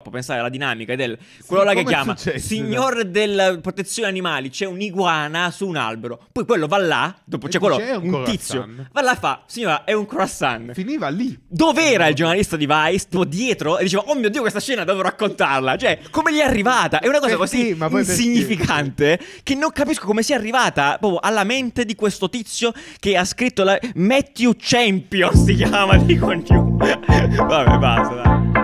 Può pensare alla dinamica del quello sì, là che chiama esatto. signor della protezione animali c'è un'iguana su un albero poi quello va là dopo c'è quello un, un tizio va là e fa signora è un croissant finiva lì dov'era no. il giornalista di Vice tipo dietro e diceva oh mio dio questa scena devo raccontarla cioè come gli è arrivata è una cosa perché, così insignificante che non capisco come sia arrivata proprio alla mente di questo tizio che ha scritto la Matthew Champion si chiama di Congiù vabbè basta dai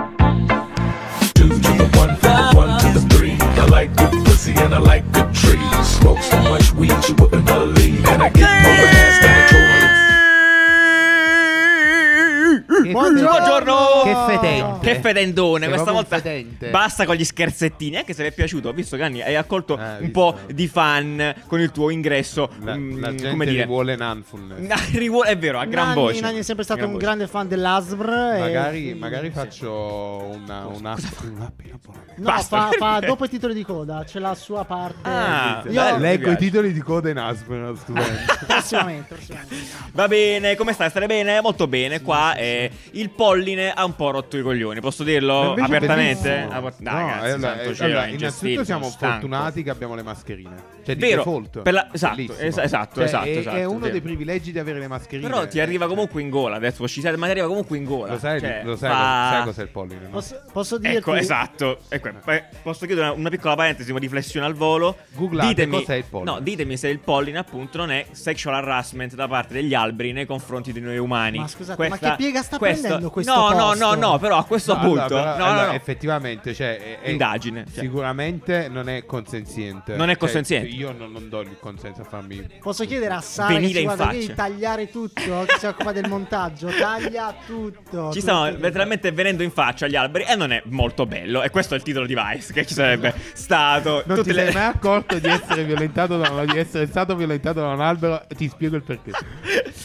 the one, from the one to the three. I like good pussy and I like good trees. Smoke so much weed you wouldn't believe, and I get more ass than a toy. Buongiorno. Buongiorno. Che fedente. Che fedendone. Questa volta fetente. basta con gli scherzettini. Anche se vi è piaciuto, ho visto che hai accolto eh, un po' di fan con il tuo ingresso. La, mh, mm, la gente come dire. rivuole Nanfulness. Ah, è vero, a gran Nanni, voce. Nanni è sempre stato gran un voce. grande fan dell'Asbr. Magari, e... magari faccio una. una... No, basta, fa, fa dopo i titoli di coda. C'è la sua parte. Ah, Io leggo i titoli di coda in Asbr. prossimamente, prossimamente. Va bene, come stai? Stare bene? Molto bene. Sì, qua sì, è il polline ha un po' rotto i coglioni, posso dirlo apertamente? Ah, no, ragazzi, eh, allora, santo cielo, allora, innanzitutto siamo stanco. fortunati che abbiamo le mascherine. Cioè, Vero, default, la... esatto, es- esatto, cioè, esatto, è, esatto, è, uno dei privilegi di avere le mascherine. Però ti arriva cioè. comunque in gola, adesso ci ma ti arriva comunque in gola. Lo sai, cioè, lo sai, fa... sai cos'è il polline? No? Posso, posso dirti... Ecco, esatto. Ecco, eh. posso chiudere una, una, piccola parentesi, una riflessione al volo. Googlate ditemi, cos'è il polline. No, ditemi se il polline appunto non è sexual harassment da parte degli alberi nei confronti di noi umani. Ma scusate, questa, ma che piega sta questo, questo no, no, no, no, però a questo no, punto no, però, no, allora, effettivamente cioè, è, indagine, cioè. sicuramente non è consenziente. Non è cioè, consenziente. Cioè, io non, non, do il consenso a farmi Posso chiedere a Sara di tagliare tutto, che si occupa del montaggio, taglia tutto. Ci stanno letteralmente venendo in faccia gli alberi e non è molto bello e questo è il titolo di Vice che ci sarebbe stato Non ti le... sei mai accorto di essere violentato da, di essere stato violentato da un albero ti spiego il perché.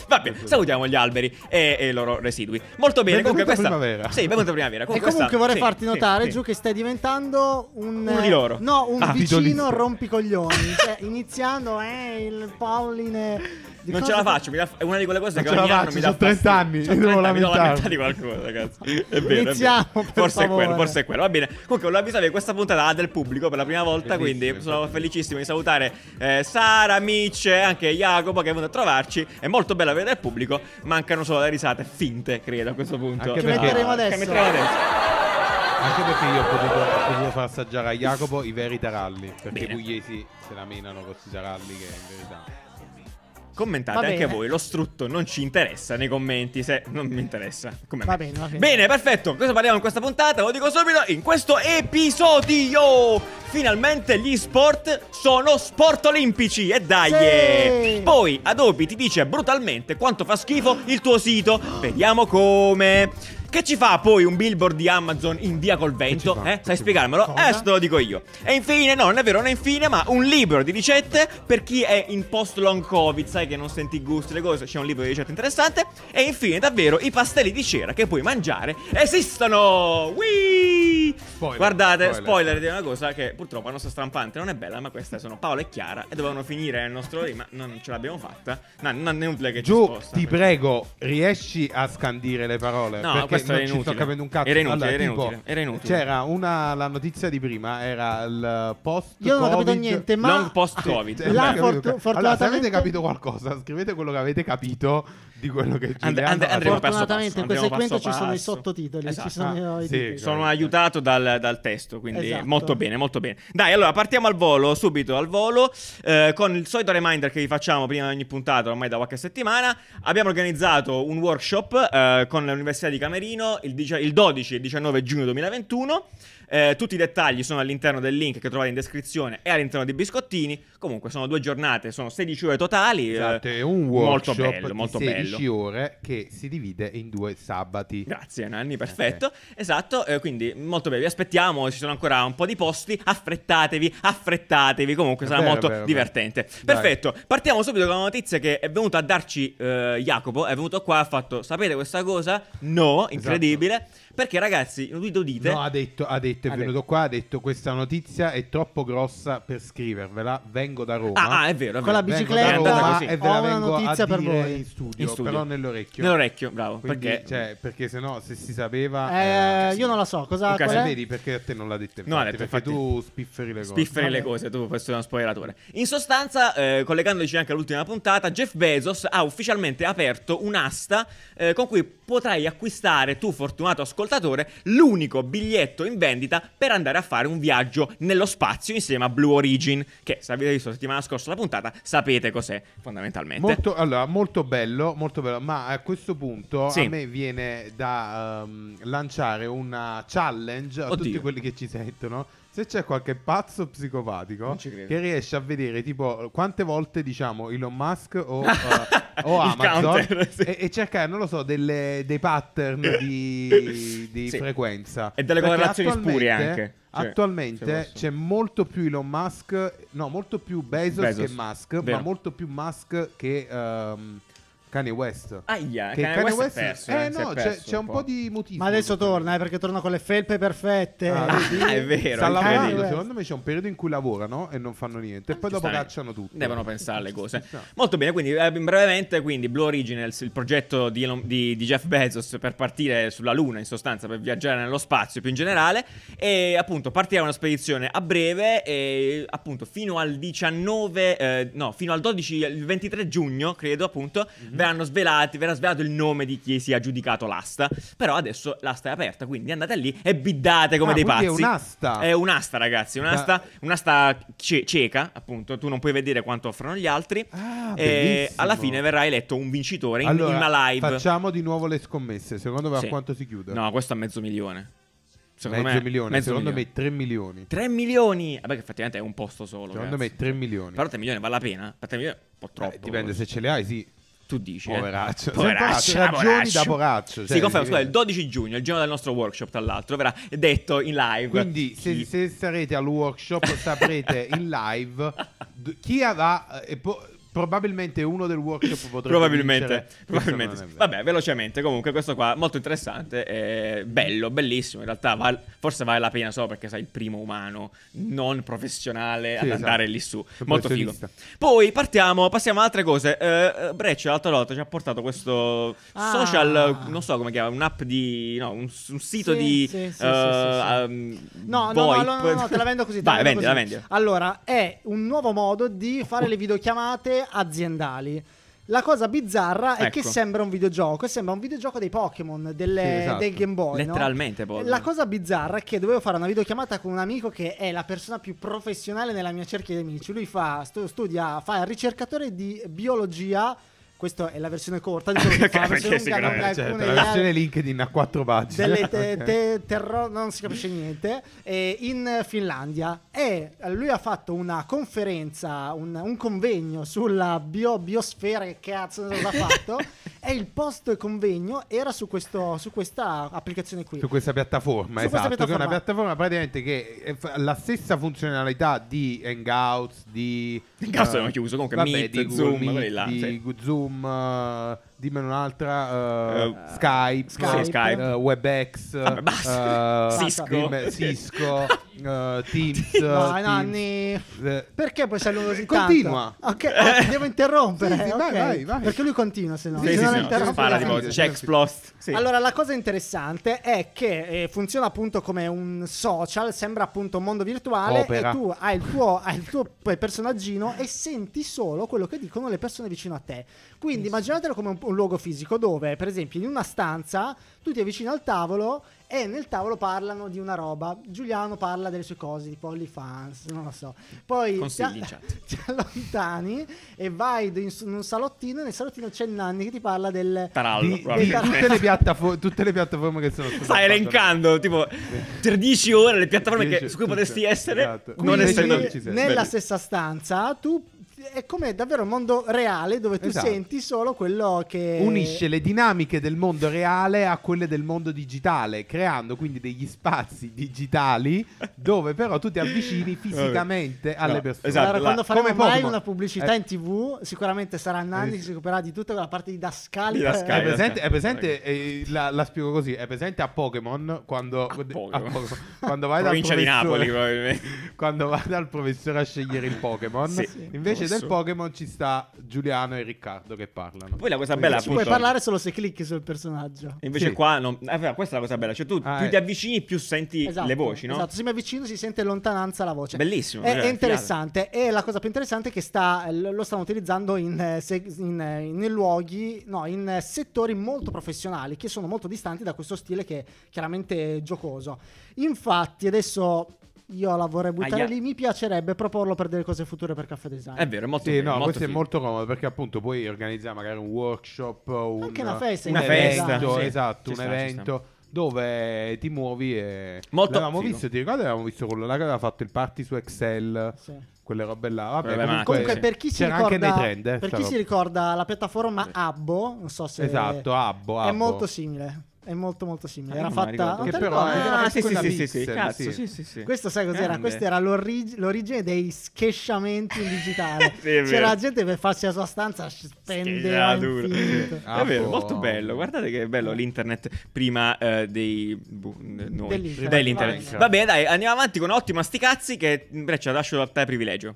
Va bene, salutiamo gli alberi e, e i loro residui. Molto bene. comunque questa... primavera. Sì, benvenuta primavera. Comunque e comunque vorrei sì, farti notare, sì, Giù, sì. che stai diventando un... Uno di loro. No, un ah, vicino rompicoglioni. cioè, iniziando, eh, il Pauline... Di non ce la faccio, la... è una di quelle cose non che ogni faccio, anno mi dà 30 anni, cioè, 30 anni mi do la metà di qualcosa, ragazzi. È vero, Iniziamo, è vero. Forse, è quello, forse è quello, va bene. Comunque volevo avvisare che questa puntata ha del pubblico per la prima volta, quindi sono felicissimo di salutare eh, Sara, Mitch e anche Jacopo che è venuto a trovarci. È molto bello avere del pubblico, mancano solo le risate finte credo a questo punto. Anche che perché... metteremo adesso. Che metteremo adesso. Anche perché io ho potuto, ho potuto, far assaggiare a Jacopo i veri taralli, perché i pugliesi se la menano con questi taralli che in verità... Commentate anche voi, lo strutto non ci interessa nei commenti, se non mi interessa. Come va bene, va bene. Bene, perfetto. Cosa parliamo in questa puntata? Lo dico subito, in questo episodio finalmente gli sport sono sport olimpici e dai! Sì. Eh. Poi Adobe ti dice brutalmente quanto fa schifo il tuo sito. Vediamo come. Che ci fa poi un billboard di Amazon in via col vento? eh? Sai spiegarmelo? Cosa? Adesso eh, te lo dico io. E infine, no, non è vero, non è infine, ma un libro di ricette per chi è in post long covid, sai che non senti gusti, le cose, c'è un libro di ricette interessante. E infine, davvero, i pastelli di cera che puoi mangiare esistono! Whee! Spoiler, Guardate, spoiler. spoiler. di una cosa che purtroppo la nostra strampante non è bella, ma queste sono Paolo e Chiara e dovevano finire nel nostro lì, ma non ce l'abbiamo fatta. No, non è un play che Giù, ci sposta, ti perché... prego, riesci a scandire le parole? No, perché questo era inutile. Era inutile, allora, era, tipo, inutile, era inutile. C'era una, la notizia di prima, era il post covid Io non ho capito niente, ma... Long post-covid. Sì, allora, se avete capito qualcosa, scrivete quello che avete capito di quello che Giuliano and, and, and Fortunatamente passo, in questo segmento ci sono i sottotitoli, esatto. sono, sì, sono esatto. aiutato dal, dal, testo, quindi esatto. molto bene, molto bene. Dai, allora partiamo al volo, subito al volo, eh, con il solito reminder che vi facciamo prima di ogni puntata, ormai da qualche settimana. Abbiamo organizzato un workshop eh, con l'Università di Camerino il, il 12 e il 19 giugno 2021. Eh, tutti i dettagli sono all'interno del link che trovate in descrizione e all'interno dei biscottini. Comunque sono due giornate, sono 16 ore totali. Eh, esatto, è un workshop molto bello, molto 16 bello. ore che si divide in due sabati. Grazie Nanni, eh. perfetto. Okay. Esatto, eh, quindi molto bene, vi aspettiamo, ci sono ancora un po' di posti, affrettatevi, affrettatevi, comunque sarà vero, molto vero, divertente. Vero. Perfetto, partiamo subito con una notizia che è venuto a darci eh, Jacopo, è venuto qua, ha fatto, sapete questa cosa? No, esatto. incredibile. Esatto. Perché ragazzi, lui lo dite. No, ha detto, ha detto, è ha venuto detto. qua, ha detto questa notizia è troppo grossa per scrivervela, vengo da Roma. Ah, ah è vero, è vero. Con la bicicletta vengo da Roma, così. e ve la vengo notizia per voi. In studio, in studio, però nell'orecchio. Nell'orecchio, bravo. Quindi, perché? Cioè, perché se no, se si sapeva... Eh, eh, io non la so, cosa... Okay, qual vedi perché a te non l'ha detto. Infatti, no, detto, perché infatti, tu spifferi le cose. Spifferi Vabbè. le cose, tu questo è uno spoileratore. In sostanza, eh, collegandoci anche all'ultima puntata, Jeff Bezos ha ufficialmente aperto un'asta eh, con cui potrai acquistare, tu fortunato ascoltatore, ascoltatore l'unico biglietto in vendita per andare a fare un viaggio nello spazio insieme a Blue Origin, che se avete visto la settimana scorsa la puntata sapete cos'è fondamentalmente. Molto, allora, molto bello, molto bello, ma a questo punto sì. a me viene da um, lanciare una challenge a Oddio. tutti quelli che ci sentono se c'è qualche pazzo psicopatico che riesce a vedere tipo quante volte diciamo Elon Musk o, uh, o Amazon counter, sì. e, e, cercare, non lo so, delle, dei pattern di, di sì. frequenza e delle correlazioni spurie anche. Cioè, attualmente c'è molto più Elon Musk, no, molto più Bezos, Bezos. che Musk, Vero. ma molto più Musk che. Um, Kanye West. Aia, che Kanye, Kanye West, West è perso, eh, eh no, cioè, perso c'è, c'è, un po', po di motivo. Ma adesso torna, eh, perché torna con le felpe perfette. Ah, ah è vero. Sta lavorando, secondo me c'è un periodo in cui lavorano e non fanno niente. E ah, poi dopo cacciano tutto. Devono pensare alle cose. Molto bene, quindi eh, brevemente, quindi Blue Originals, il progetto di, di, di, Jeff Bezos per partire sulla Luna, in sostanza, per viaggiare nello spazio più in generale. E appunto partirà una spedizione a breve, e, appunto fino al 19, eh, no, fino al 12, il 23 giugno, credo, appunto. Mm-hmm verranno svelati, verrà svelato il nome di chi si è aggiudicato l'asta. Però adesso l'asta è aperta, quindi andate lì e biddate come ah, dei pazzi. È un'asta. È un'asta, ragazzi. Un'asta, un'asta ce- cieca, appunto. Tu non puoi vedere quanto offrono gli altri. Ah, e bellissimo. alla fine verrà eletto un vincitore in, allora, in, una live. Facciamo di nuovo le scommesse. Secondo me sì. a quanto si chiude? No, questo a mezzo milione. Secondo mezzo me, milione, mezzo secondo milione. me 3 milioni. 3 milioni? Vabbè, eh, che effettivamente è un posto solo. Secondo ragazzi. me 3 milioni. Però 3 milioni vale la pena? Per 3 milioni è un po' troppo. Eh, dipende se ce le hai, sì tu dici. Poveraccio. Eh? Poveraccio. Poveraccio. Eh, ragioni da poraccio. Cioè, si conferma, scusa, il 12 giugno, il giorno del nostro workshop, tra l'altro, verrà detto in live. Quindi, se, se sarete al workshop, saprete in live chi avrà. Eh, po- Probabilmente uno del workshop potrebbe Probabilmente. probabilmente Vabbè, velocemente. Comunque, questo qua molto interessante. È bello, bellissimo. In realtà, val, forse vale la pena solo perché sei il primo umano non professionale sì, ad esatto. andare lì su. Molto figo. Poi partiamo, passiamo ad altre cose. Uh, Breccia l'altra volta ci ha portato questo ah. social, non so come chiama, un'app di. No, un, un sito sì, di. no, no, no, te la vendo così. Vai, vendi, così. la vendi. Allora, è un nuovo modo di fare oh. le videochiamate aziendali. La cosa bizzarra ecco. è che ecco. sembra un videogioco, sembra un videogioco dei Pokémon, sì, esatto. dei Game Boy. Letteralmente no? La cosa bizzarra è che dovevo fare una videochiamata con un amico che è la persona più professionale nella mia cerchia di amici. Lui fa, studia, fa il ricercatore di biologia questa è la versione corta di quello che fa, perché sicuramente, certo. la versione LinkedIn a quattro pagine. Te, te, terro, non si capisce niente, eh, in Finlandia. E lui ha fatto una conferenza, un, un convegno sulla bio, biosfera, che cazzo non ha fatto, e il post convegno era su, questo, su questa applicazione qui. Su questa piattaforma, su esatto, questa piattaforma. che è una piattaforma praticamente che ha la stessa funzionalità di Hangouts, di... Hangouts uh, eh, hanno chiuso, comunque vabbè, Meet, di Zoom, Meet, di Zoom uma dimmene un'altra, uh, uh, Skype, Skype. Skype. Uh, WebEx, ah, uh, Cisco, dimme, Cisco uh, Teams. Vai, uh, Nanni, eh. perché poi sei lungo così Continua. Okay, oh, eh. devo interrompere. Sì, sì, okay. vai, vai. Perché lui continua, se no. Sì, se non no, parla di voce, c'è cioè, Explost. Allora, la cosa interessante è che eh, funziona appunto come un social, sembra appunto un mondo virtuale Opera. e tu hai il, tuo, hai il tuo personaggino e senti solo quello che dicono le persone vicino a te. Quindi immaginatelo come un, un luogo fisico dove, per esempio, in una stanza tu ti avvicini al tavolo e nel tavolo parlano di una roba. Giuliano parla delle sue cose, tipo OnlyFans, non lo so. Poi ti, ti, allontani e vai in, in, un salottino e nel salottino c'è Nanni che ti parla del... Tarallo. Di, di, tutte, le piattaforme, tutte le piattaforme che sono... Stai elencando, tipo, 13 ore le piattaforme che, su cui potresti essere, esatto. non essendo... Nella stessa stanza tu è come davvero un mondo reale dove tu esatto. senti solo quello che unisce le dinamiche del mondo reale a quelle del mondo digitale, creando quindi degli spazi digitali dove però tu ti avvicini fisicamente alle persone. Esatto, allora, quando faremo mai Pokemon. una pubblicità eh. in TV, sicuramente sarà Nanni che si occuperà di tutta quella parte didascalica. didascalica. È presente, è presente eh, la, la, spiego così, è presente a Pokémon quando, quando vai dal professore di Napoli, quando vai dal professore a scegliere il Pokémon. Sì. Invece del Pokémon ci sta Giuliano e Riccardo che parlano. Poi la cosa bella appunto... Puoi parlare solo se clicchi sul personaggio. E invece sì. qua non... eh, questa è la cosa bella, cioè tu ah, più eh. ti avvicini più senti esatto, le voci, no? Esatto, se mi avvicino si sente lontananza la voce. Bellissimo. È, è interessante e la cosa più interessante è che sta, lo stanno utilizzando in, eh, in, eh, in luoghi, no, in eh, settori molto professionali che sono molto distanti da questo stile che è chiaramente giocoso. Infatti adesso io la vorrei buttare Aia. lì. Mi piacerebbe proporlo per delle cose future per Caffè Design. È vero, è molto Sì, figo, no, molto questo figo. è molto comodo perché appunto puoi organizzare magari un workshop, un, Anche una festa, un in evento, Sì. esatto, Ci un sta, evento dove ti muovi e Molto l'avevamo figo. visto, ti ricordi avevamo visto quello là che aveva fatto il party su Excel, Sì. quelle robe là. Vabbè, Vabbè, comunque, Comunque, per chi si c'era ricorda, anche nei trend, eh, per sta chi si ricorda la piattaforma Abbo, non so se Esatto, Abbo, è molto simile è molto molto simile. Ah, era fatta che però è... era ah, sì, sì, sì, sì, sì, sì, sì, sì. Questo sai cos'era? Questa era l'orig- l'origine dei schesciamenti in digitale. sì, C'era gente per farsi la sua stanza spendeva duro. Ah, è vero, po'. molto bello. Guardate che bello l'internet prima eh, dei bu- noi. dell'internet. dell'internet. Vabbè, dai, andiamo avanti con ottima sti cazzi che Breccia lascio a te privilegio.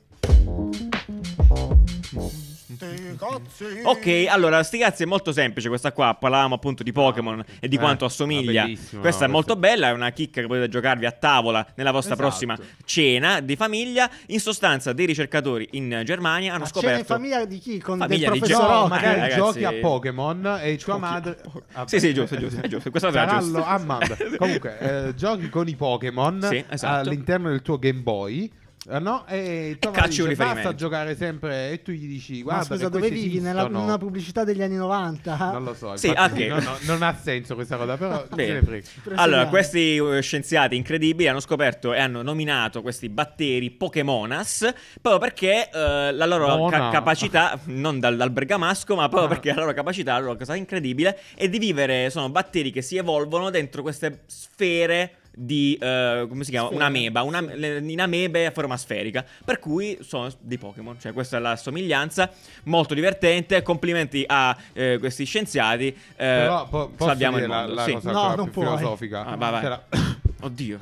Ok, allora, sti cazzi è molto semplice questa qua. Parlavamo appunto di Pokémon e di eh, quanto assomiglia. Ah, questa no, è molto questo... bella, è una chicca che potete giocarvi a tavola nella vostra esatto. prossima cena di famiglia. In sostanza, dei ricercatori in Germania hanno ah, a scoperto. Cena famiglia di chi? Con famiglia del professor Rock. Magari ragazzi... giochi a Pokémon e tua madre. Ah, sì, sì, giusto, giusto. È eh, giusto. Questa sarà giusto. Comunque, eh, giochi con i Pokémon sì, esatto. all'interno del tuo Game Boy. Eh, no, e eh, tua Cacci un dice, basta giocare sempre e tu gli dici guarda Ma scusa, che dove vivi? Nella, Una pubblicità degli anni 90? Non lo so, Sì, infatti, anche- non ha senso questa cosa, però se ne frega. Allora, questi uh, scienziati incredibili hanno scoperto e hanno nominato questi batteri Pokémonas proprio perché eh, la loro ca- capacità, non dal, dal bergamasco, ma proprio Ah. perché la loro capacità, la loro cosa incredibile, è di vivere, sono batteri che si evolvono dentro queste sfere di, uh, come si chiama? Sì. Un'ameba, una, in amebe a forma sferica, per cui sono dei Pokémon, cioè questa è la somiglianza, molto divertente, complimenti a eh, questi scienziati, eh, Però, po- salviamo il mondo. La, la sì. cosa no, non più puoi. filosofica. Ah, vai, vai. Oddio.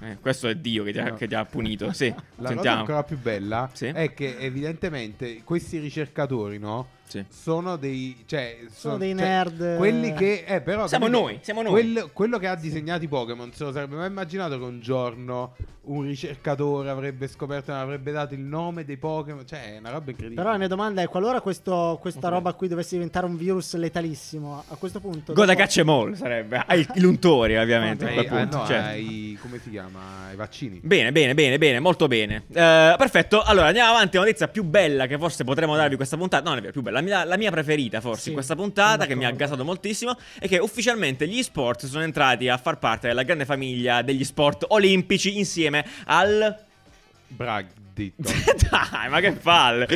Eh, questo è Dio che ti ha, no. che ti ha punito. Sì, la sentiamo. cosa ancora più bella sì. è che evidentemente questi ricercatori, no? Sì. Sono dei, cioè, sono, sono dei cioè, nerd. quelli che. Eh, però, siamo capito, noi, siamo noi. Quello, quello che ha disegnato i Pokémon se lo sarebbe mai immaginato che un giorno un ricercatore avrebbe scoperto e avrebbe dato il nome dei Pokémon. Cioè, è una roba incredibile. Però la mia domanda è: qualora questo, questa okay. roba qui dovesse diventare un virus letalissimo, a questo punto. Goda dopo... Mall sarebbe. Ai luntori, ovviamente. Hai, eh, no, cioè. ai, certo. come si chiama? I vaccini. Bene, bene, bene, bene, molto bene. Uh, perfetto. Allora andiamo avanti. La notizia più bella che forse potremmo darvi questa puntata. Non è più bella la mia, la mia preferita forse sì, in questa puntata, che mi ha gasato moltissimo, è che ufficialmente gli sport sono entrati a far parte della grande famiglia degli sport olimpici insieme al... Brag zitto. Dai, ma che palle!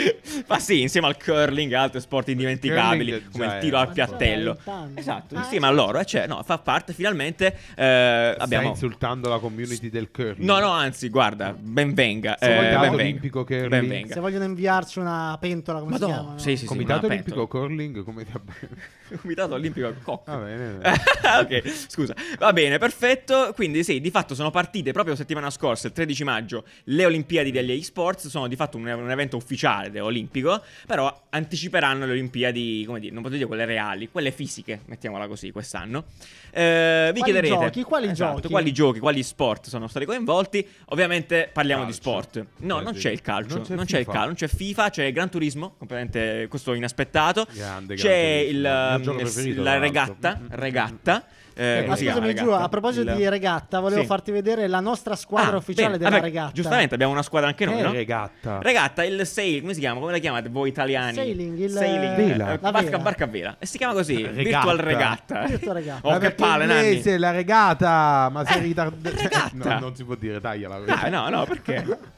Ma sì, insieme al curling e altri sport indimenticabili, come il tiro al piattello. Esatto, ah, insieme a loro, cioè, no, fa parte finalmente. Eh, abbiamo... insultando la community del curling. No, no, anzi, guarda, benvenga. Se, eh, ben olimpico curling. Benvenga. Se vogliono inviarci una pentola, come Madonna, si chiama? Sì, sì, Comitato sì, olimpico curling, come Comitato olimpico cocco. Va bene. ok, scusa. Va bene, perfetto. Quindi sì, di fatto sono partite proprio settimana scorsa, il 13 maggio, le Olimpiadi degli Sports sono di fatto un, un evento ufficiale olimpico, però anticiperanno le Olimpiadi, come dire, non potete dire quelle reali, quelle fisiche, mettiamola così, quest'anno. Eh, vi quali chiederete giochi, quali, esatto, giochi? quali giochi, quali sport sono stati coinvolti. Ovviamente parliamo calcio. di sport. No, eh, non c'è il calcio, non c'è, non c'è il calcio, non c'è FIFA, c'è Gran Turismo, completamente questo inaspettato. Grande, c'è grande il, il um, la regatta, mm. regatta. Mm-hmm eh, eh ma scusami, giuro, a proposito il... di regatta, volevo sì. farti vedere la nostra squadra ah, ufficiale bene. della Vabbè, regatta. Giustamente, abbiamo una squadra anche noi, eh, no? Regatta. Regatta, il sail, come si chiama? Come la chiamate voi italiani? Sailing, il sailing. Vela. Eh, barca, vela. barca vela. E si chiama così, regatta. virtual regatta. Virtual regatta. oh, Vabbè, che palle, Nanni. la regata, ma sei eh, ritardato. No, non si può dire, tagliala. Ah, no, no, perché?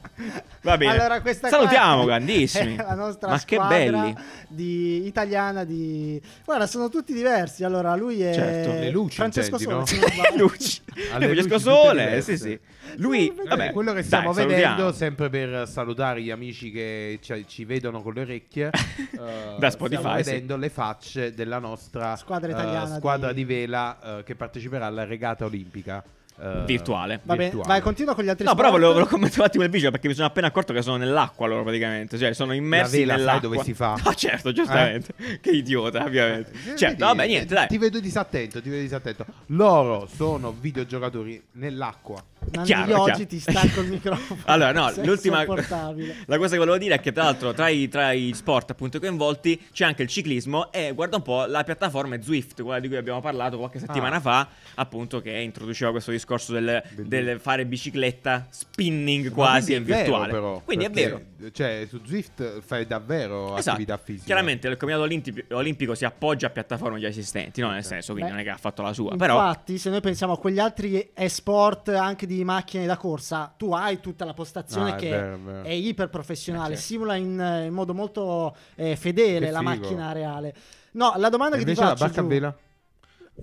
Va bene. Allora, Salutiamo, grandissimi. La nostra Ma che belli. Di, italiana di... Guarda, sono tutti diversi. Allora, lui è... Certo, le luci, Francesco intendi, Sole. No? luci. Francesco Sole, sì, sì. Lui, vabbè, quello che stiamo Dai, vedendo, salutiamo. sempre per salutare gli amici che ci, ci vedono con le orecchie, uh, Spotify, stiamo vedendo sì. le facce della nostra squadra, italiana uh, squadra di... di vela uh, che parteciperà alla regata olimpica. Uh, virtuale. Va bene vai, continua con gli altri. No, sport. però volevo, commentare un attimo il video perché mi sono appena accorto che sono nell'acqua loro praticamente. Cioè, sono immersi la vela nell'acqua. dove si fa. Ah, certo, giustamente. Eh? Che idiota, ovviamente. Eh, certo, vedi, vabbè, niente, eh, dai. Ti vedo disattento, ti vedo disattento. Loro sono videogiocatori nell'acqua. Nanni chiaro, oggi ti stacco il microfono. allora, no, l'ultima la cosa che volevo dire è che tra l'altro tra i, tra i, sport appunto coinvolti c'è anche il ciclismo e guarda un po' la piattaforma Zwift, quella di cui abbiamo parlato qualche ah. settimana ah. fa, appunto che introduceva questo discorso del, del fare bicicletta spinning quasi in virtuale. Però, quindi è vero. Cioè, su Zwift fai davvero esatto. attività fisica. Chiaramente il Comitato Olimpico, Olimpico si appoggia a piattaforme già esistenti, no? Nel senso, quindi Beh, non è che ha fatto la sua, infatti, però Infatti, se noi pensiamo a quegli altri e-sport anche di di macchine da corsa, tu hai tutta la postazione ah, che è, è, iper professionale, eh, certo. simula in, eh, in, modo molto eh, fedele la macchina reale. No, la domanda e che ti faccio... Invece la barca giù, vela?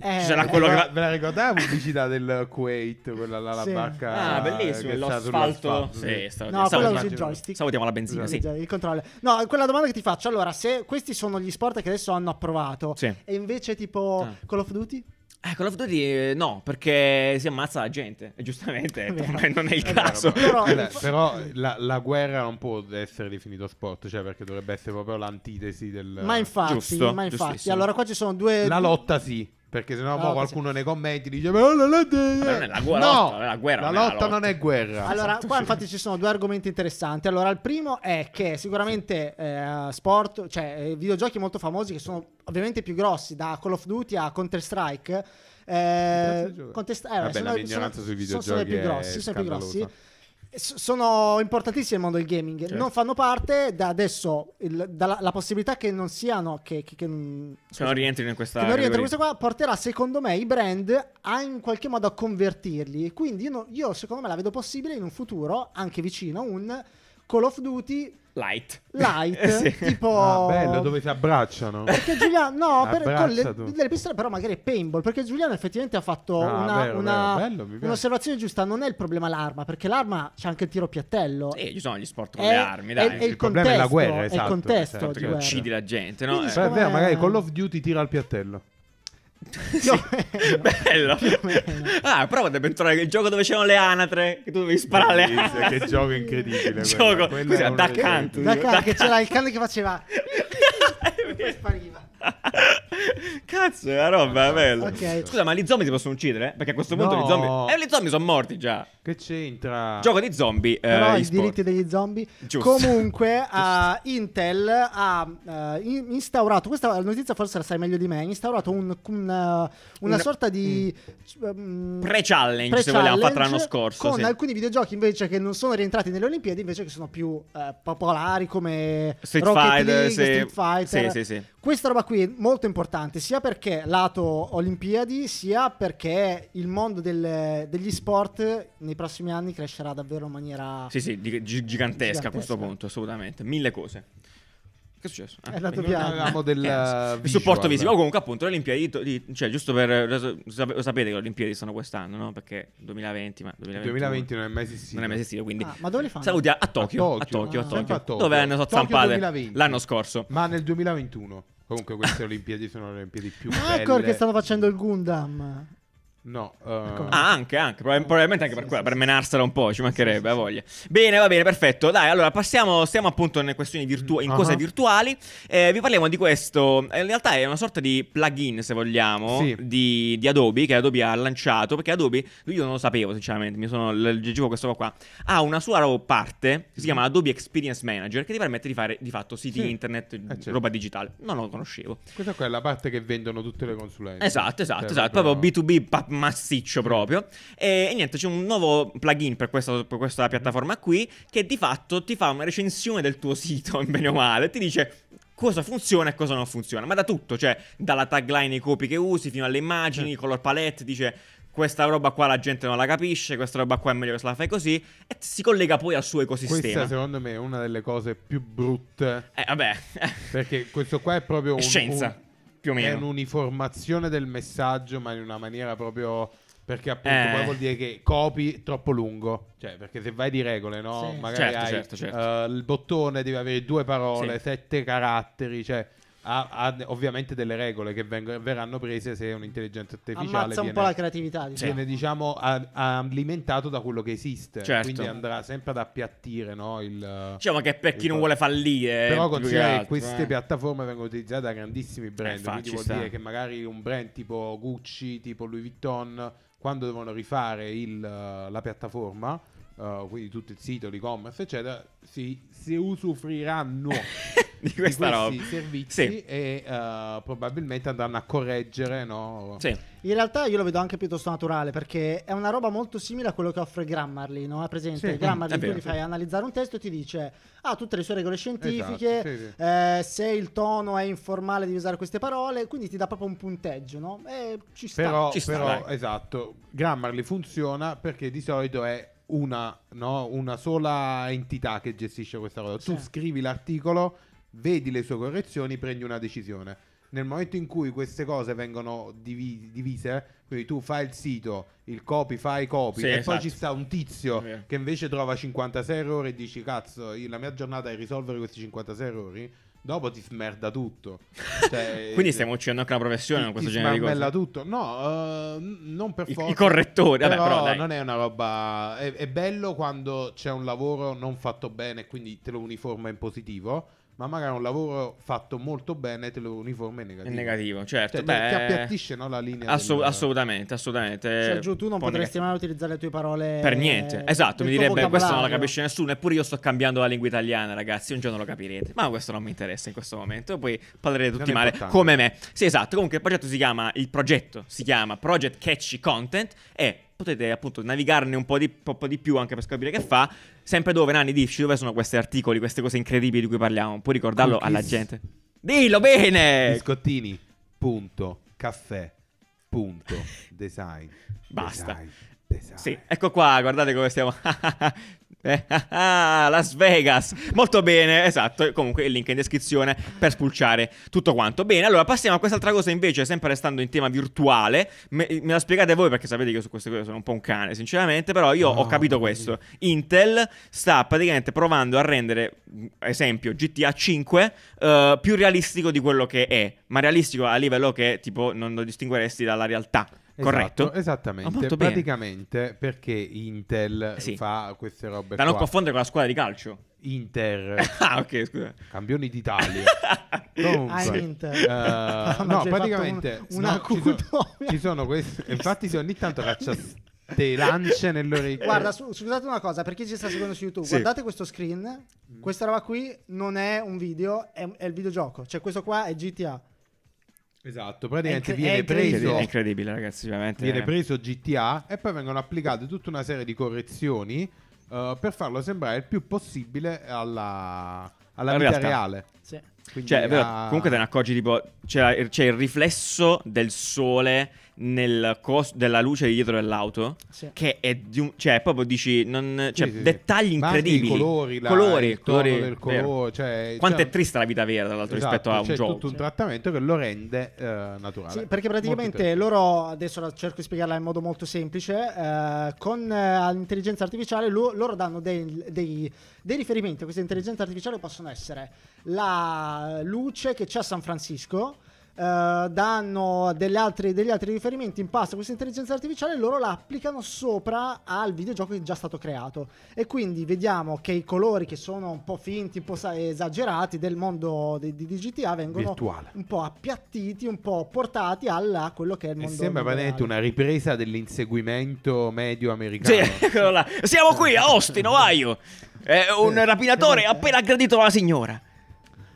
Eh, cioè, la cologra- ve la ricordate la pubblicità del Kuwait, quella là, la sì. barca? Ah, bellissimo, l'asfalto. Sì, sì. No, il joystick. Salutiamo la benzina, sì. Il controllo. No, quella domanda che ti faccio, allora, se questi sono gli sport che adesso hanno approvato, sì. e invece tipo ah. Call of Duty? Ecco, eh, Call of Duty no, perché si ammazza la gente, giustamente, è non è il è caso. Vero, però, eh, però la, la, guerra non può essere definito sport, cioè perché dovrebbe essere proprio l'antitesi del... Ma infatti, Giusto, ma infatti. allora qua ci sono due... La lotta sì. Perché sennò no, qualcuno nei commenti dice: Ma la, la, la, guerra, no, la, guerra, la, lotta, lotta non è guerra. Allora, esatto, qua infatti ci sono due argomenti interessanti. Allora, il primo è che sicuramente eh, sport, cioè eh, videogiochi molto famosi che sono ovviamente più grossi, da Call of Duty a Counter-Strike. Eh, contest- eh, Vabbè, sono, la mia sui videogiochi sono, sono più grossi, sono più grossi sono importantissimi nel mondo del gaming. Certo. Non fanno parte da adesso il, dalla, la possibilità che non siano. Che, che, che, che non rientrino in questa. Che non rientrino in questa qua porterà, secondo me, i brand a in qualche modo a convertirli. Quindi io, io secondo me, la vedo possibile in un futuro, anche vicino, un Call of Duty light. Light, sì. tipo... Ah, bello, dove si abbracciano. Perché Giuliano, no, per, con le, delle pistole però magari è paintball, perché Giuliano effettivamente ha fatto ah, una, bello, una, bello, bello, un'osservazione giusta, non è il problema l'arma, perché l'arma c'è anche il tiro piattello. Sì, ci sono gli sport con è, le armi, dai. È, è il, il problema è la guerra, esatto. È il esatto, contesto. Esatto, che guerra. uccidi la gente, no? Quindi, eh. Beh, magari Call of Duty tira al piattello. Sì. Bello. Ah, però potrebbe entrare il gioco dove c'erano le anatre, che tu dovevi sparare le anatre. Che gioco incredibile. Gioco, quello era Duck Hunt. Duck che c'era il cane che faceva... e poi spariva. Cazzo, è una roba bella. Okay. Scusa, ma gli zombie si possono uccidere? Perché a questo punto no. gli zombie. Eh, gli zombie sono morti già. Che c'entra? Gioco di zombie. Eh, i diritti degli zombie. Giusto. Comunque, uh, Intel ha uh, instaurato. Questa notizia forse la sai meglio di me. Ha instaurato un, eh, una, una sorta di. Um, mm. pre-challenge, pre-challenge, se vogliamo, fatta l'anno scorso. Con sì. alcuni videogiochi invece che non sono rientrati nelle Olimpiadi, invece che sono più uh, popolari come Street Rocket Fighter, League, sì. Street Fighter. Sì, sì, sì. Questa roba qui è molto importante importante, sia perché lato Olimpiadi, sia perché il mondo del, degli sport nei prossimi anni crescerà davvero in maniera... Sì, sì, gi- gigantesca, gigantesca, a questo punto, assolutamente. Mille cose. Che è successo? Eh, è andato via. del eh, eh il supporto visivo. Comunque, appunto, le Olimpiadi, cioè, giusto per. Lo sapete che le Olimpiadi sono quest'anno, no? Perché 2020, ma 2021, 2020 non è mai esistito. Non è mai esistito, quindi. Ah, ma dove le fanno? Saudi a, a Tokyo. A Tokyo, a Tokyo, ah, a Tokyo. Tokyo. Dove hanno stato l'anno scorso. Ma nel 2021. Comunque queste Olimpiadi sono le Olimpiadi più belle. Ecco perché stanno facendo il Gundam. No, uh... ah, anche, anche, probabilmente anche per, quello, per menarsela un po', ci mancherebbe, a voglia. Bene, va bene, perfetto. Dai, allora passiamo, stiamo appunto in questioni virtuali, in uh-huh. cose virtuali. Eh, vi parliamo di questo, eh, in realtà è una sorta di plugin, se vogliamo, sì. di, di, Adobe, che Adobe ha lanciato, perché Adobe, io non lo sapevo sinceramente, mi sono, leggevo questo qua, ha una sua parte, si chiama Adobe Experience Manager, che ti permette di fare di fatto siti sì. internet, eh, certo. roba digitale. Non lo conoscevo. Questa qua è la parte che vendono tutte le consulenze. Esatto, esatto, cioè, esatto, proprio, proprio B2B, massiccio proprio. E, e niente, c'è un nuovo plugin per, questo, per questa piattaforma qui che di fatto ti fa una recensione del tuo sito, bene o male, ti dice cosa funziona e cosa non funziona, ma da tutto, cioè dalla tagline ai copi che usi fino alle immagini, mm. color palette, dice questa roba qua la gente non la capisce, questa roba qua è meglio che se la fai così, e si collega poi al suo ecosistema. Questa secondo me è una delle cose più brutte. Eh vabbè. perché questo qua è proprio un... scienza. Un più o meno. È un'uniformazione del messaggio, ma in una maniera proprio... Perché appunto eh. poi vuol dire che copi troppo lungo. Cioè, perché se vai di regole, no? Sì. Magari certo, hai certo, certo. Uh, il bottone devi avere due parole, sì. sette caratteri, cioè ha, ha, ovviamente delle regole che veng- verranno prese se un'intelligenza artificiale Ammazza un viene, po' la creatività diciamo. viene diciamo a, alimentato da quello che esiste certo. quindi andrà sempre ad appiattire no, il, diciamo che per chi il... non vuole fallire eh, però considera che queste eh. piattaforme vengono utilizzate da grandissimi brand eh, infatti, quindi vuol sta. dire che magari un brand tipo Gucci tipo Louis Vuitton quando devono rifare il, la piattaforma uh, quindi tutto il sito, l'e-commerce, eccetera, si, si usufruiranno di questa roba. servizi sì. e uh, probabilmente andranno a correggere. No? Sì. In realtà io lo vedo anche piuttosto naturale perché è una roba molto simile a quello che offre Grammarly, no? È presente sì, Grammarly, tu gli fai analizzare un testo e ti dice ha ah, tutte le sue regole scientifiche, esatto, eh, se il tono è informale devi usare queste parole, quindi ti dà proprio un punteggio, no? E ci sta. Però, ci sta, però esatto, Grammarly funziona perché di solito è una, no, una sola entità che gestisce questa cosa. Sì. Tu scrivi l'articolo, vedi le sue correzioni, prendi una decisione. Nel momento in cui queste cose vengono divi- divise, quindi tu fai il sito, il copy, fai copy, sì, e esatto. poi ci esatto. sta un tizio yeah. che invece trova 56 errori e dici cazzo, la mia giornata è risolvere questi 56 errori Dopo ti smerda tutto. Cioè, Quindi eh, stiamo uccidendo anche una professione con questo genere di cose. smerda tutto. No, uh, non per forza. I, correttori, però, vabbè, però non è una roba... È, è bello quando c'è un lavoro non fatto bene, quindi te lo uniforma in positivo ma magari un lavoro fatto molto bene te lo uniforme è negativo. È negativo, certo. Cioè, beh, ti appiattisce no, la linea. Assu- del... Assolutamente, assolutamente. Cioè, giù tu non potresti negativo. mai utilizzare le tue parole. Per niente, esatto. Mi direbbe, questo non lo capisce nessuno, eppure io sto cambiando la lingua italiana, ragazzi, un giorno lo capirete. Ma questo non mi interessa in questo momento, poi parlerete tutti male, come me. Sì, esatto. Comunque il progetto si chiama, il progetto si chiama Project Catchy Content e potete appunto navigarne un po' di, po', po di più anche per scoprire che fa. Sempre dove, Nani, dici dove sono questi articoli, queste cose incredibili di cui parliamo. Puoi ricordarlo Cookies. alla gente. Dillo bene! Biscottini, punto, caffè, punto, design. Basta. Design. Design. Sì, ecco qua, guardate come stiamo. Eh, ah, ah, Las Vegas. Molto bene, esatto. Comunque il link è in descrizione per spulciare tutto quanto. Bene, allora passiamo a quest'altra cosa invece, sempre restando in tema virtuale. Me, me la spiegate voi perché sapete che io su queste cose sono un po' un cane, sinceramente, però io no, ho capito no, questo. Intel sta praticamente provando a rendere, mm, esempio, GTA 5 uh, più realistico di quello che è, ma realistico a livello che tipo non lo distingueresti dalla realtà. Esatto, corretto? Esattamente, oh, praticamente bene. perché Intel eh sì. fa queste robe Da qua. non confondere con la squadra di calcio. Inter. ah, ok, scusa. Campioni d'Italia. Comunque, ah, Inter. Uh, no, praticamente un, una no, ci, sono, ci sono questi infatti se ogni tanto caccia te lance nell'orecchio. Guarda, su, scusate una cosa, per chi ci sta seguendo su YouTube, sì. guardate questo screen. Mm. Questa roba qui non è un video, è, è il videogioco. Cioè questo qua è GTA. Esatto, praticamente è viene è preso. È incredibile, ragazzi. Veramente. Viene preso GTA e poi vengono applicate tutta una serie di correzioni uh, per farlo sembrare il più possibile alla, alla vita realtà. reale. Sì. Quindi, cioè, vero, ah... comunque te ne accorgi tipo c'è, c'è il riflesso del sole nel cos- della luce dietro dell'auto sì. che è di un, cioè proprio dici non, cioè, sì, sì, dettagli incredibili i colori, la, colori, il colori del colore cioè, quanto cioè, è triste la vita vera tra esatto, rispetto a un cioè, gioco c'è tutto un trattamento che lo rende eh, naturale perché praticamente loro adesso la cerco di spiegarla in modo molto semplice eh, con eh, l'intelligenza artificiale lo, loro danno dei, dei dei riferimenti a questa intelligenza artificiale possono essere la luce che c'è a San Francisco, Uh, danno degli altri, degli altri riferimenti, a questa intelligenza artificiale e loro la applicano sopra al videogioco che è già stato creato. E quindi vediamo che i colori che sono un po' finti, un po' esagerati del mondo di, di GTA vengono virtuale. un po' appiattiti, un po' portati a quello che è il mondo. Mi sembra veramente una ripresa dell'inseguimento medio americano. Sì, Siamo qui a Austin, Ohio. È eh, un eh, rapinatore eh, appena aggredito dalla signora.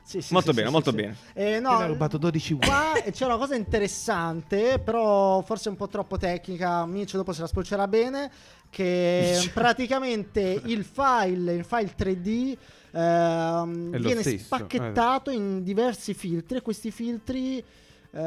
Sì, sì, molto sì, bene, molto bene. Eh, no, ha rubato 12 uomini. Qua c'è una cosa interessante, però forse un po' troppo tecnica. Micio dopo se la spolcerà bene. Che praticamente il file, il file 3D. Ehm, viene stesso, spacchettato in diversi filtri e questi filtri Uh,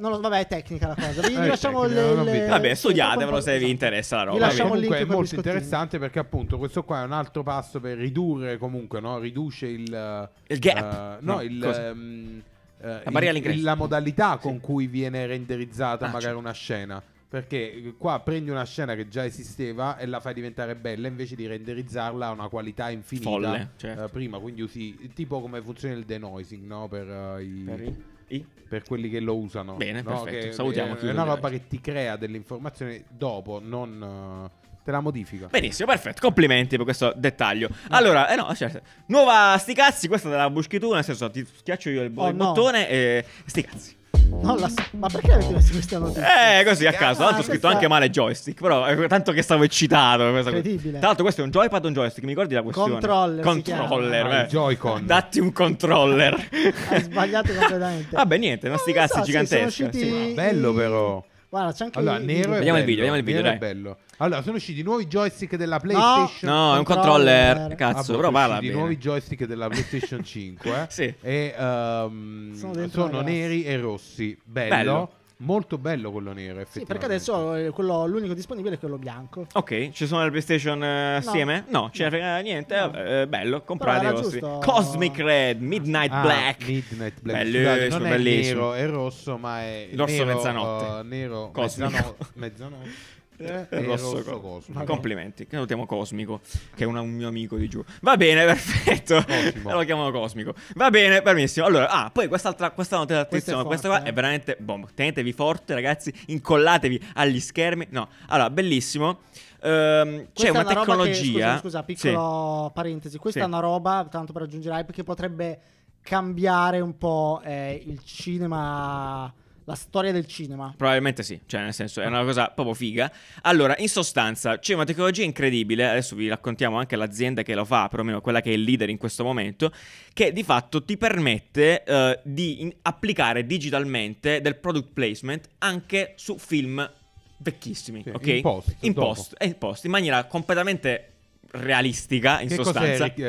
non lo, vabbè, è tecnica la cosa. Vi, eh, lasciamo tecnica, le, Vabbè, studiatevelo se vi esatto. interessa la roba. Vi lasciamo comunque è molto interessante perché appunto questo qua è un altro passo per ridurre comunque, no? Riduce il, il gap. Uh, no, no, il uh, la, il, la, modalità sì. con cui viene renderizzata ah, magari cioè. una scena. Perché qua prendi una scena che già esisteva e la fai diventare bella invece di renderizzarla a una qualità infinita Folle, certo. prima. Quindi usi tipo come funziona il denoising, no? Per i... Per i? per quelli che lo usano. Bene, no? perfetto. Che, Salutiamo. È, è una roba che ti crea delle informazioni dopo, non... Uh, te la modifica. Benissimo, perfetto. Complimenti per questo dettaglio. Ah. Allora, eh no, certo. Nuova sticazzi. questa della buschitura, nel senso ti schiaccio io il, oh, il no. bottone e sti non La... so. Ma perché avete messo questa notizia? Eh, così a ah, caso. Tra l'altro ho scritto anche male joystick. Però eh, tanto che stavo eccitato. Incredibile. Tra l'altro, questo è un joypad o un joystick? Mi ricordi la questione? Controller. Controller. Ah, eh. Joy-Con. Datti un controller. Hai sbagliato completamente. Vabbè, niente, non sti cazzi so, giganteschi. Sì, usciti... sì, bello, però. Guarda, c'è anche allora, il nero video. vediamo il video, vediamo il video, dai. È bello. Allora, sono usciti i nuovi joystick della PlayStation. No, no è un controller, ah, cazzo, ah, però parla bene. I nuovi joystick della PlayStation 5 eh? sì. e um, sono, sono neri e rossi. Bello. bello. Molto bello quello nero, effettivamente. Sì, perché adesso eh, quello- l'unico disponibile è quello bianco. Ok, ci sono le PlayStation eh, assieme? No, ce ne frega niente. Eh, no. eh, bello, comprate i era vostri. giusto- Cosmic Red, Midnight Ah, Black. Midnight Black. Bellissimo, Scusate, non è bellissimo. nero, è rosso, ma è L'orso nero, mezzanotte. eh, nero Cosmico. mezzanotte eh, eh rosso, rosso cosmico. Complimenti, che lo chiamo Cosmico, che è una, un mio amico di giù. Va bene, perfetto. Lo chiamo Cosmico. Va bene, benissimo. Allora, ah, poi quest'altra questa nota d'attenzione, questa, qua eh. è veramente bomba. Tenetevi forte, ragazzi, incollatevi agli schermi. No, allora, bellissimo. Ehm, c'è una, una tecnologia. Che, scusa, scusa, piccolo sì. parentesi. Questa sì. è una roba, tanto per aggiungere hype, eh, che potrebbe cambiare un po' eh, il cinema la storia del cinema. Probabilmente sì, cioè nel senso è una cosa proprio figa. Allora, in sostanza, c'è una tecnologia incredibile, adesso vi raccontiamo anche l'azienda che lo fa, perlomeno quella che è il leader in questo momento, che di fatto ti permette eh, di in- applicare digitalmente del product placement anche su film vecchissimi, sì, ok? In post, in post, eh, in post, in maniera completamente realistica in che sostanza. Cos'è,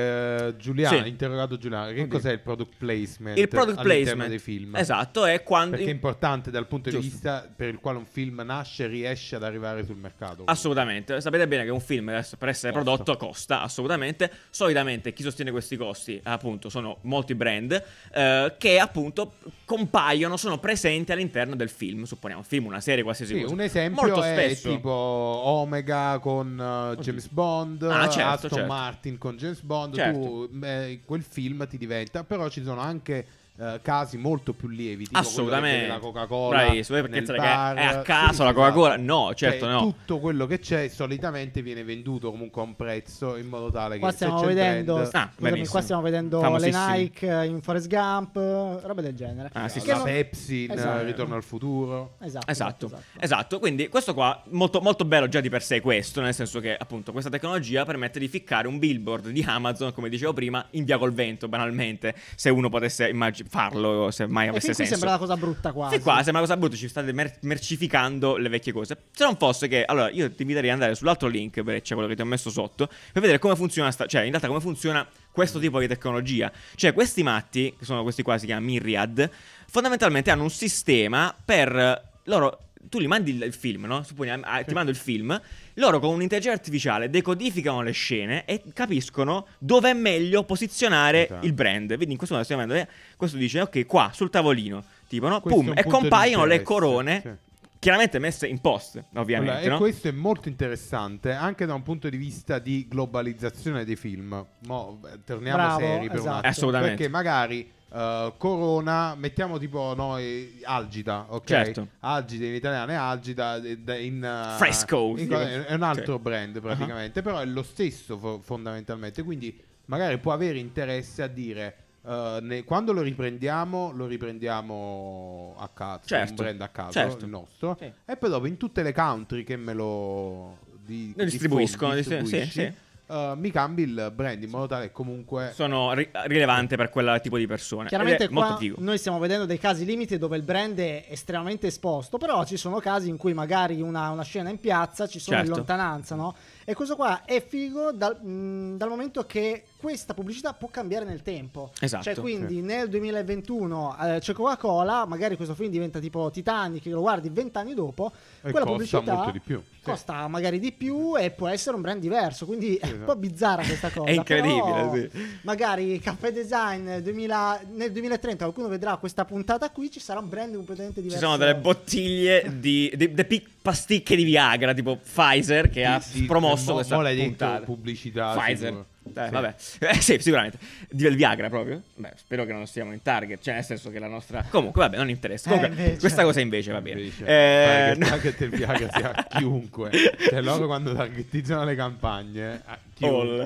eh, Giuliano, sì. interrogato Giuliano, che okay. cos'è il product placement? Il product placement dei film. Esatto, è quando Perché è importante dal punto Giusto. di vista per il quale un film nasce e riesce ad arrivare sul mercato. Assolutamente. Sapete bene che un film per essere costa. prodotto costa assolutamente. Solitamente chi sostiene questi costi, appunto, sono molti brand eh, che appunto compaiono, sono presenti all'interno del film, supponiamo, un film, una serie, qualsiasi sì, cosa. un esempio Molto è spesso. tipo Omega con uh, James Bond. Ah, Ah, certo, Aston certo. Martin, con James Bond, certo. tu, eh, quel film ti diventa, però ci sono anche eh, casi molto più lievi. Tipo Assolutamente. La Coca-Cola. perché nel bar, è eh, a caso la Coca-Cola? Esatto. No, certo cioè, no. Tutto quello che c'è solitamente viene venduto comunque a un prezzo in modo tale che... Qua stiamo vedendo... Brand, ah, scusami, qua stiamo vedendo le Nike eh, in Forest Gump, roba del genere. Ah, sì, La non... Pepsi in esatto. Ritorno al futuro. Esatto, esatto esatto, esatto. esatto. Quindi questo qua, molto, molto bello già di per sé questo, nel senso che appunto questa tecnologia permette di ficcare un billboard di Amazon, come dicevo prima, in via col vento, banalmente, se uno potesse immaginare farlo se mai avesse senso. sembra una cosa brutta quasi. Sì, qua sembra una cosa brutta, ci state mer- mercificando le vecchie cose. Se non fosse che, allora, io ti inviterei ad andare sull'altro link, perché c'è quello che ti ho messo sotto, per vedere come funziona, sta- cioè in realtà come funziona questo tipo di tecnologia. Cioè questi matti, che sono questi qua, si chiama Myriad, fondamentalmente hanno un sistema per loro tu gli mandi il film, no? Supponi, ah, ti mando il film, loro con un'intelligenza artificiale decodificano le scene e capiscono dove è meglio posizionare okay. Esatto. il brand. Vedi, in questo modo stiamo vedendo, questo dice, ok, qua, sul tavolino, tipo, no? Pum, e compaiono le corone. Sì. Chiaramente messe in post, ovviamente. Allora, e questo è molto interessante anche da un punto di vista di globalizzazione dei film. Mo, eh, torniamo Bravo, seri per esatto. un attimo. Assolutamente. Perché magari Uh, corona, mettiamo tipo noi algida, ok? Certo. Algida in italiano è algida, eh, in, uh, fresco in, è un altro okay. brand uh-huh. praticamente, uh-huh. però è lo stesso fo- fondamentalmente, quindi magari può avere interesse a dire Uh, ne, quando lo riprendiamo, lo riprendiamo a caso, certo, un brand a caso, certo. il nostro, sì. e poi dopo in tutte le country che me lo di, distribuiscono, distribuisci, sì, sì. Uh, mi cambi il brand in modo tale che comunque sono ri- rilevante per quel tipo di persone. Chiaramente qua noi stiamo vedendo dei casi limite dove il brand è estremamente esposto, però ci sono casi in cui magari una, una scena in piazza ci sono certo. in lontananza, no? E questo qua è figo dal, mm, dal momento che questa pubblicità può cambiare nel tempo. Esatto. Cioè, quindi sì. nel 2021 eh, c'è Coca-Cola, magari questo film diventa tipo Titanic, lo guardi vent'anni dopo, e quella pubblicità molto di più. costa sì. magari di più e può essere un brand diverso, quindi sì, è un po' esatto. bizzarra questa cosa. è incredibile, Magari Caffè Design 2000, nel 2030 qualcuno vedrà questa puntata qui, ci sarà un brand completamente diverso. Ci sono delle bottiglie di, di, di, di pasticche di Viagra, tipo Pfizer, che sì, ha sì, promosso mo, questa mo l'hai detto pubblicità. Pfizer. Eh, sì. Vabbè. Eh, sì, sicuramente. Di Viagra proprio. Beh, spero che non siamo in target. Cioè, nel senso che la nostra. Comunque, vabbè, non interessa. Eh, Comunque, eh, invece... questa cosa invece va bene. Invece, eh, no. il target del Viagra sia chiunque. Cioè, loro quando targetizzano le campagne eh, Hall.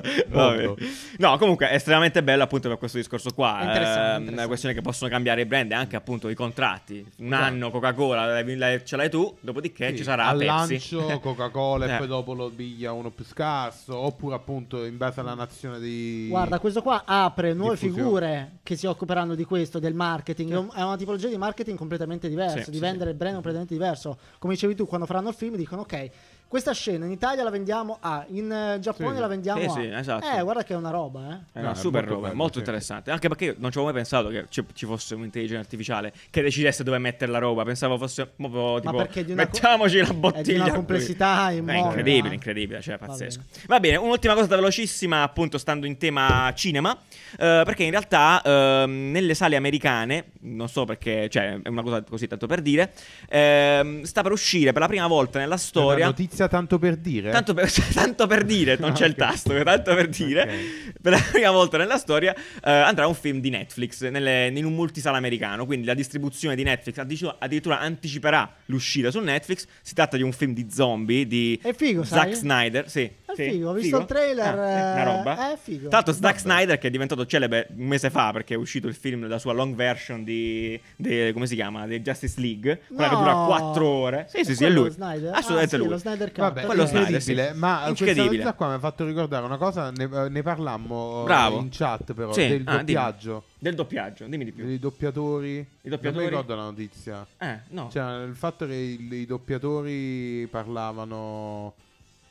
No, comunque è estremamente bello appunto per questo discorso qua. Interessante, eh, interessante. Una questione che possono cambiare i brand, anche appunto i contratti. Un certo. anno Coca-Cola ce l'hai tu, dopodiché sì, ci sarà al Pepsi. lancio Coca-Cola e eh. poi dopo lo biglia uno più scarso, oppure appunto in base alla nazione di... Guarda, questo qua apre nuove figure che si occuperanno di questo, del marketing. Sì. È una tipologia di marketing completamente diversa, sì, di vendere il brand completamente diverso. Come dicevi tu, quando faranno il film dicono ok, questa scena in Italia la vendiamo a, in eh, Giappone sì. la vendiamo sì, eh a. Sì, esatto. Eh, guarda che è una roba, eh. È una no, super roba, bello, molto sì. interessante. Anche perché io non ci avevo mai pensato che ci, ci fosse un'intelligenza artificiale che decidesse dove mettere la roba. Pensavo fosse proprio tipo. una mettiamoci la bottiglia. È una complessità eh, immobile, è incredibile, eh? incredibile, cioè pazzesco. Va bene. Va bene, un'ultima cosa da velocissima, appunto, stando in tema cinema. Eh, perché in realtà eh, nelle sale americane, non so perché, cioè, è una cosa così tanto per dire, ehm, sta per uscire per la prima volta nella storia. È una notizia Pizza tanto per dire? Tanto per, tanto per dire, non c'è il tasto, tanto per dire. Okay. Per la prima volta nella storia eh, andrà un film di Netflix nelle, in un multisala americano, quindi la distribuzione di Netflix addirittura, addirittura, anticiperà l'uscita su Netflix. Si tratta di un film di zombie di figo, Zack sai? Snyder, sì sì, figo, ho visto figo? il trailer. Ah, eh, roba. È figo. Tanto Zack Snyder, che è diventato celebre un mese fa perché è uscito il film, la sua long version di. di come si chiama? Di Justice League. Quella no. che dura 4 ore. Sì, sì, sì, ah, ah, sì è lui. Snyder. Assolutamente ah, sì, lui. Lo Snyder Vabbè, quello incredibile. Snyder, sì. Ma eh, incredibile. questa qua mi ha fatto ricordare una cosa, ne, eh, ne parlammo eh, Bravo. in chat però, sì. del ah, doppiaggio. Dimmi. Del doppiaggio, dimmi di più. Dei doppiatori. I doppiatori. Non mi ricordo la notizia. Eh, no. Cioè, il fatto che i, i doppiatori parlavano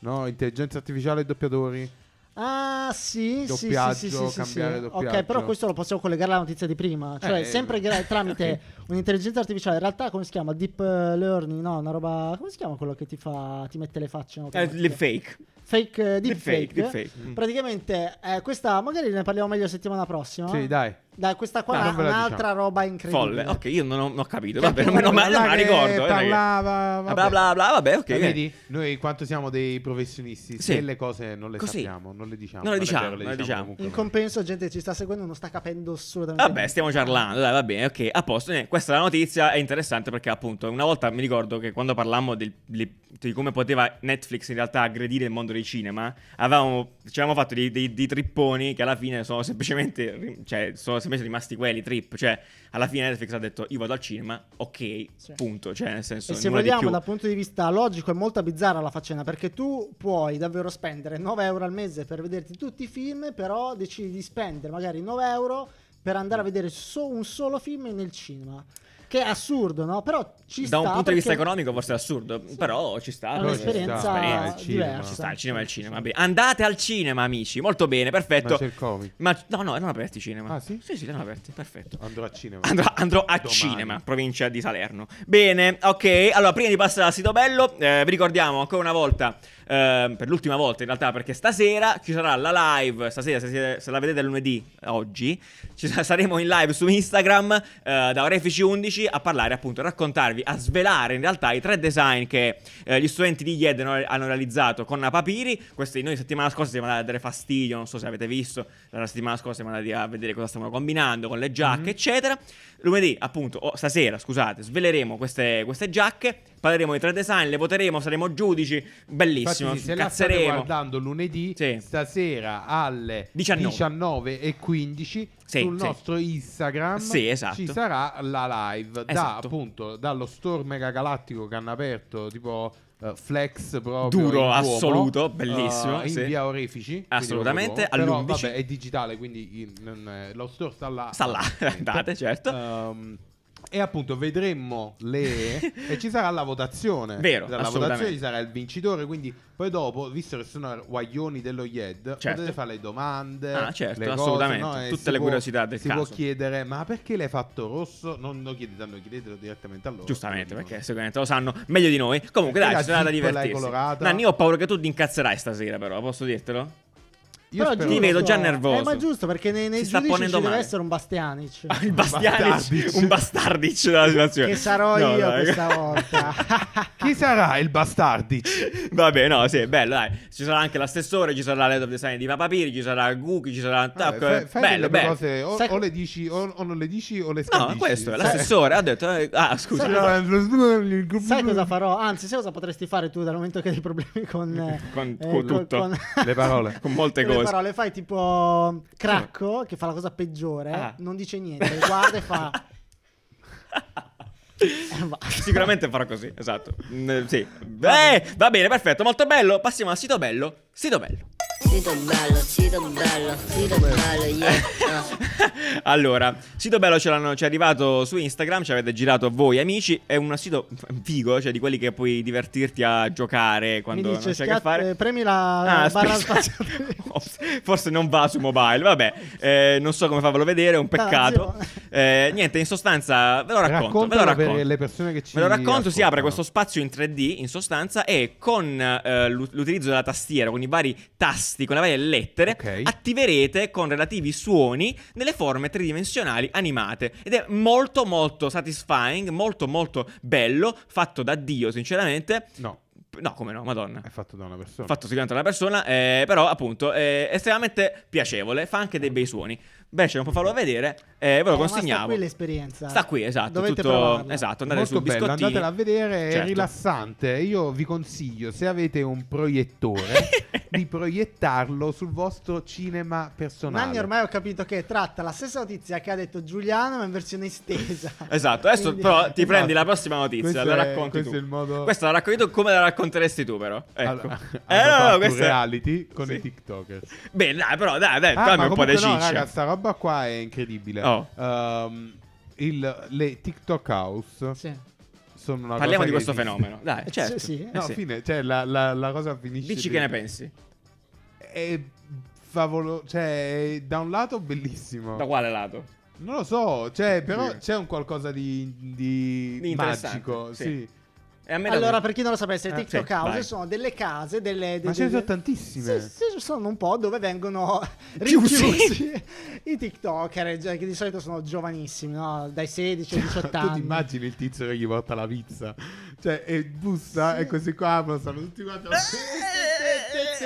no? Intelligenza artificiale e doppiatori. Ah, sì, doppiaggio, sì, sì, sì, sì, cambiare sì. doppiaggio. Ok, però questo lo possiamo collegare alla notizia di prima, cioè eh, sempre gra- tramite okay. un'intelligenza artificiale. In realtà come si chiama? Deep learning, no, una roba come si chiama quello che ti fa ti mette le facce, no? Eh, le eh, fake. Fake deep, deep fake, mm. Praticamente eh, questa magari ne parliamo meglio settimana prossima. Sì, dai. Da questa qua no, è un'altra diciamo. roba incredibile. Folle. Ok, io non ho, non ho capito. Cioè, vabbè, cioè, meno male, ma ricordo. Eh, parlava. Vabbè. Bla bla bla, vabbè, ok. Vedi, noi quanto siamo dei professionisti, sì. se le cose non le Così. sappiamo, non le diciamo. Non le diciamo. Vabbè, non le diciamo. diciamo. In compenso, gente ci sta seguendo, non sta capendo assolutamente. Vabbè, stiamo parlando. Dai, va bene, ok. A posto. Questa è la notizia, è interessante perché, appunto, una volta mi ricordo che quando parlammo del, di come poteva Netflix in realtà aggredire il mondo dei cinema, avevamo, ci avevamo fatto dei, dei, dei tripponi che alla fine sono semplicemente. Cioè, sono sono rimasti quelli, trip. Cioè, alla fine Netflix ha detto io vado al cinema, ok, sì. punto. Cioè, nel senso, e se vogliamo, dal punto di vista logico, è molto bizzarra la faccenda perché tu puoi davvero spendere 9 euro al mese per vederti tutti i film, però decidi di spendere magari 9 euro per andare a vedere so- un solo film nel cinema. Che è assurdo, no? Però ci sta. Da un punto di vista economico, forse è assurdo, sì. però ci sta. È un'esperienza sta. diversa. Ci sta, il cinema è il cinema. Andate al cinema, amici. Molto bene, perfetto. Ma c'è il Covid. Ma no, no, erano aperti i cinema. Ah, sì? Sì, sì, erano aperti, perfetto. Andrò a cinema. Andrò, andrò a Domani. cinema, provincia di Salerno. Bene, ok. Allora, prima di passare al sito bello, eh, vi ricordiamo ancora una volta Ehm, per l'ultima volta in realtà, perché stasera ci sarà la live, stasera se, siete, se la vedete lunedì, oggi, sarà, saremo in live su Instagram eh, da Orefici 11 a parlare appunto, a raccontarvi, a svelare in realtà i tre design che eh, gli studenti di Yed hanno, realizzato con Papiri. Questi noi settimana scorsa siamo andati a dare fastidio, non so se avete visto, la settimana scorsa siamo andati a vedere cosa stavano combinando con le giacche, mm-hmm. eccetera. Lunedì appunto, oh, stasera scusate, sveleremo queste, queste giacche parleremo di tre design, le voteremo, saremo giudici. Bellissimo. Infatti, se cazzeremo. la state guardando lunedì, sì. stasera alle 19.15 19 sul sì, nostro sì. esatto. ci sarà la live esatto. da, appunto, dallo store mega galattico che hanno aperto tipo eh, flex proprio duro assoluto uomo, eh, bellissimo uh, in sì. via Orefici assolutamente però vabbè, è digitale quindi in, in, in, lo store sta là sta là andate certo um, e appunto vedremmo le e ci sarà la votazione. Vero. La votazione ci sarà il vincitore. Quindi poi dopo, visto che sono guaglioni dello Yed, certo. potete fare le domande. Ah, certo, le cose, assolutamente. No? Tutte le può, curiosità del si caso. Si può chiedere: ma perché l'hai fatto rosso? Non lo chiedete a noi, chiedetelo direttamente a loro. Giustamente, perché sicuramente lo sanno meglio di noi. Comunque, dai, ci sarà da divertirsi. Nanni, ho paura che tu ti incazzerai stasera, però, posso dirtelo? Io Però ti vedo già eh, nervoso. Eh, ma giusto perché nei, nei giudici deve male. essere un Bastianic. Ah, il Bastianic, un bastardic della situazione. Che sarò no, io dai. Eh. questa volta. Chi sarà il bastardic? Vabbè, no, sì, bello, dai. Ci sarà anche l'assessore, ci sarà l'head of design di Papapiri, ci sarà Guki, ci sarà Tacco. Ah, eh. fai, bello, bello. Cose, o, Sai... o, le dici o, o, non le dici o le scrivi. No, questo è l'assessore, ha detto eh, ah, scusa. Sai, no, sai cosa farò? Anzi, sai cosa potresti fare tu dal momento che hai problemi con eh, con, con eh, tutto. con... Le parole, con molte cose parole, fai tipo Cracco, che fa la cosa peggiore, ah. non dice niente, guarda e fa... Sicuramente farò così, esatto. sì. Beh, va bene, perfetto, molto bello. Passiamo al sito bello. Sito bello. Sito bello, sito bello, sito bello, yeah. allora, sito bello ce ci è arrivato su Instagram, ci avete girato voi amici, è un sito figo, cioè di quelli che puoi divertirti a giocare quando dice, non c'è schiat- che fare. Eh, premi la ah, barra spazio. Oh, forse non va su mobile, vabbè, eh, non so come farvelo vedere, è un ah, peccato. eh, niente, in sostanza ve lo racconto. Ve lo racconto. Per le persone che ci ve lo racconto, si apre questo spazio in 3D in sostanza e con eh, l'utilizzo della tastiera, con i vari tasti tasti con le varie lettere okay. attiverete con relativi suoni nelle forme tridimensionali animate. Ed è molto molto satisfying, molto molto bello, fatto da Dio sinceramente. No. No, come no, madonna. È fatto da una persona. Fatto sicuramente da una persona, eh, però appunto è estremamente piacevole, fa anche dei bei suoni. Beh, ce non può farlo vedere, E eh, ve lo eh, consegniamo. sta qui l'esperienza. Sta qui, esatto. Dovete tutto, provarlo. esatto, andate Molto sul bello, andatela a vedere, certo. è rilassante. Io vi consiglio, se avete un proiettore, di proiettarlo sul vostro cinema personale. Nanni ormai ho capito che tratta la stessa notizia che ha detto Giuliano, ma in versione estesa. Esatto, adesso Quindi, però ti esatto. prendi la prossima notizia, questo la racconti è, tu. È modo... Questa la racconti tu come la racconteresti tu però. Ecco. Allora, eh, no, no, questa... reality con sì. i TikToker. Beh, dai, però dai, dai, ah, fammi un po' di ciccia. No, raga, roba qua è incredibile. Oh. Um, il, le TikTok House. Sì. Sono una Parliamo di questo esiste. fenomeno. Dai, certo. Sì, sì. Eh no, sì. Fine, cioè, la, la, la, cosa finisce. Dici di... che ne pensi? È favolo... Cioè, da un lato bellissimo. Da quale lato? Non lo so, cioè, però c'è un qualcosa di, di, di magico. Sì. sì allora, per chi non lo sapesse, le eh, TikTok sì, House sono delle case, delle, delle, Ma ce ne sono tantissime. Sì, sì, sono un po' dove vengono rinchiusi i TikToker, eh, cioè, che di solito sono giovanissimi, no? dai 16 ai 18 cioè, anni. Tu ti immagini il tizio che gli porta la pizza, cioè, e bussa, e così qua stanno tutti quanti.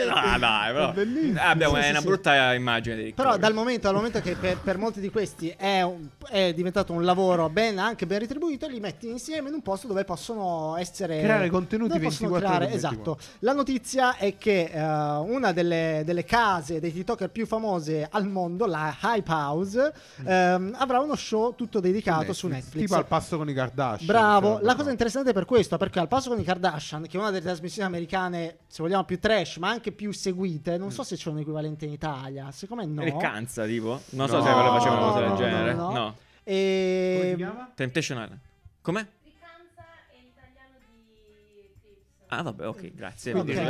sì. No, dai, però. Bellissimo. Abbiamo sì, sì, una brutta immagine dei Però dal momento, al momento che per, per, molti di questi è, un, è diventato un lavoro ben, anche ben ritribuito, li metti insieme in un posto dove possono essere... Creare contenuti 24 creare, Esatto. La notizia è che uh, una delle, delle, case dei TikToker più famose al mondo, la Hype House, um, avrà uno show tutto dedicato su Netflix. Su Netflix. Tipo al passo con i Kardashian. Bravo. La cosa interessante è per questo, perché al passo con i Kardashian, che è una delle trasmissioni americane, se vogliamo, più trash, ma anche anche più seguite. Non mm. so se c'è un equivalente in Italia. Siccome no. Riccanza, tipo. Non no, so se ve lo facevano una cosa del no, genere. No. no. E... Ehm, Come si chiama? Temptation Island. Come? Ah, vabbè, ok, grazie. Okay. Cioè,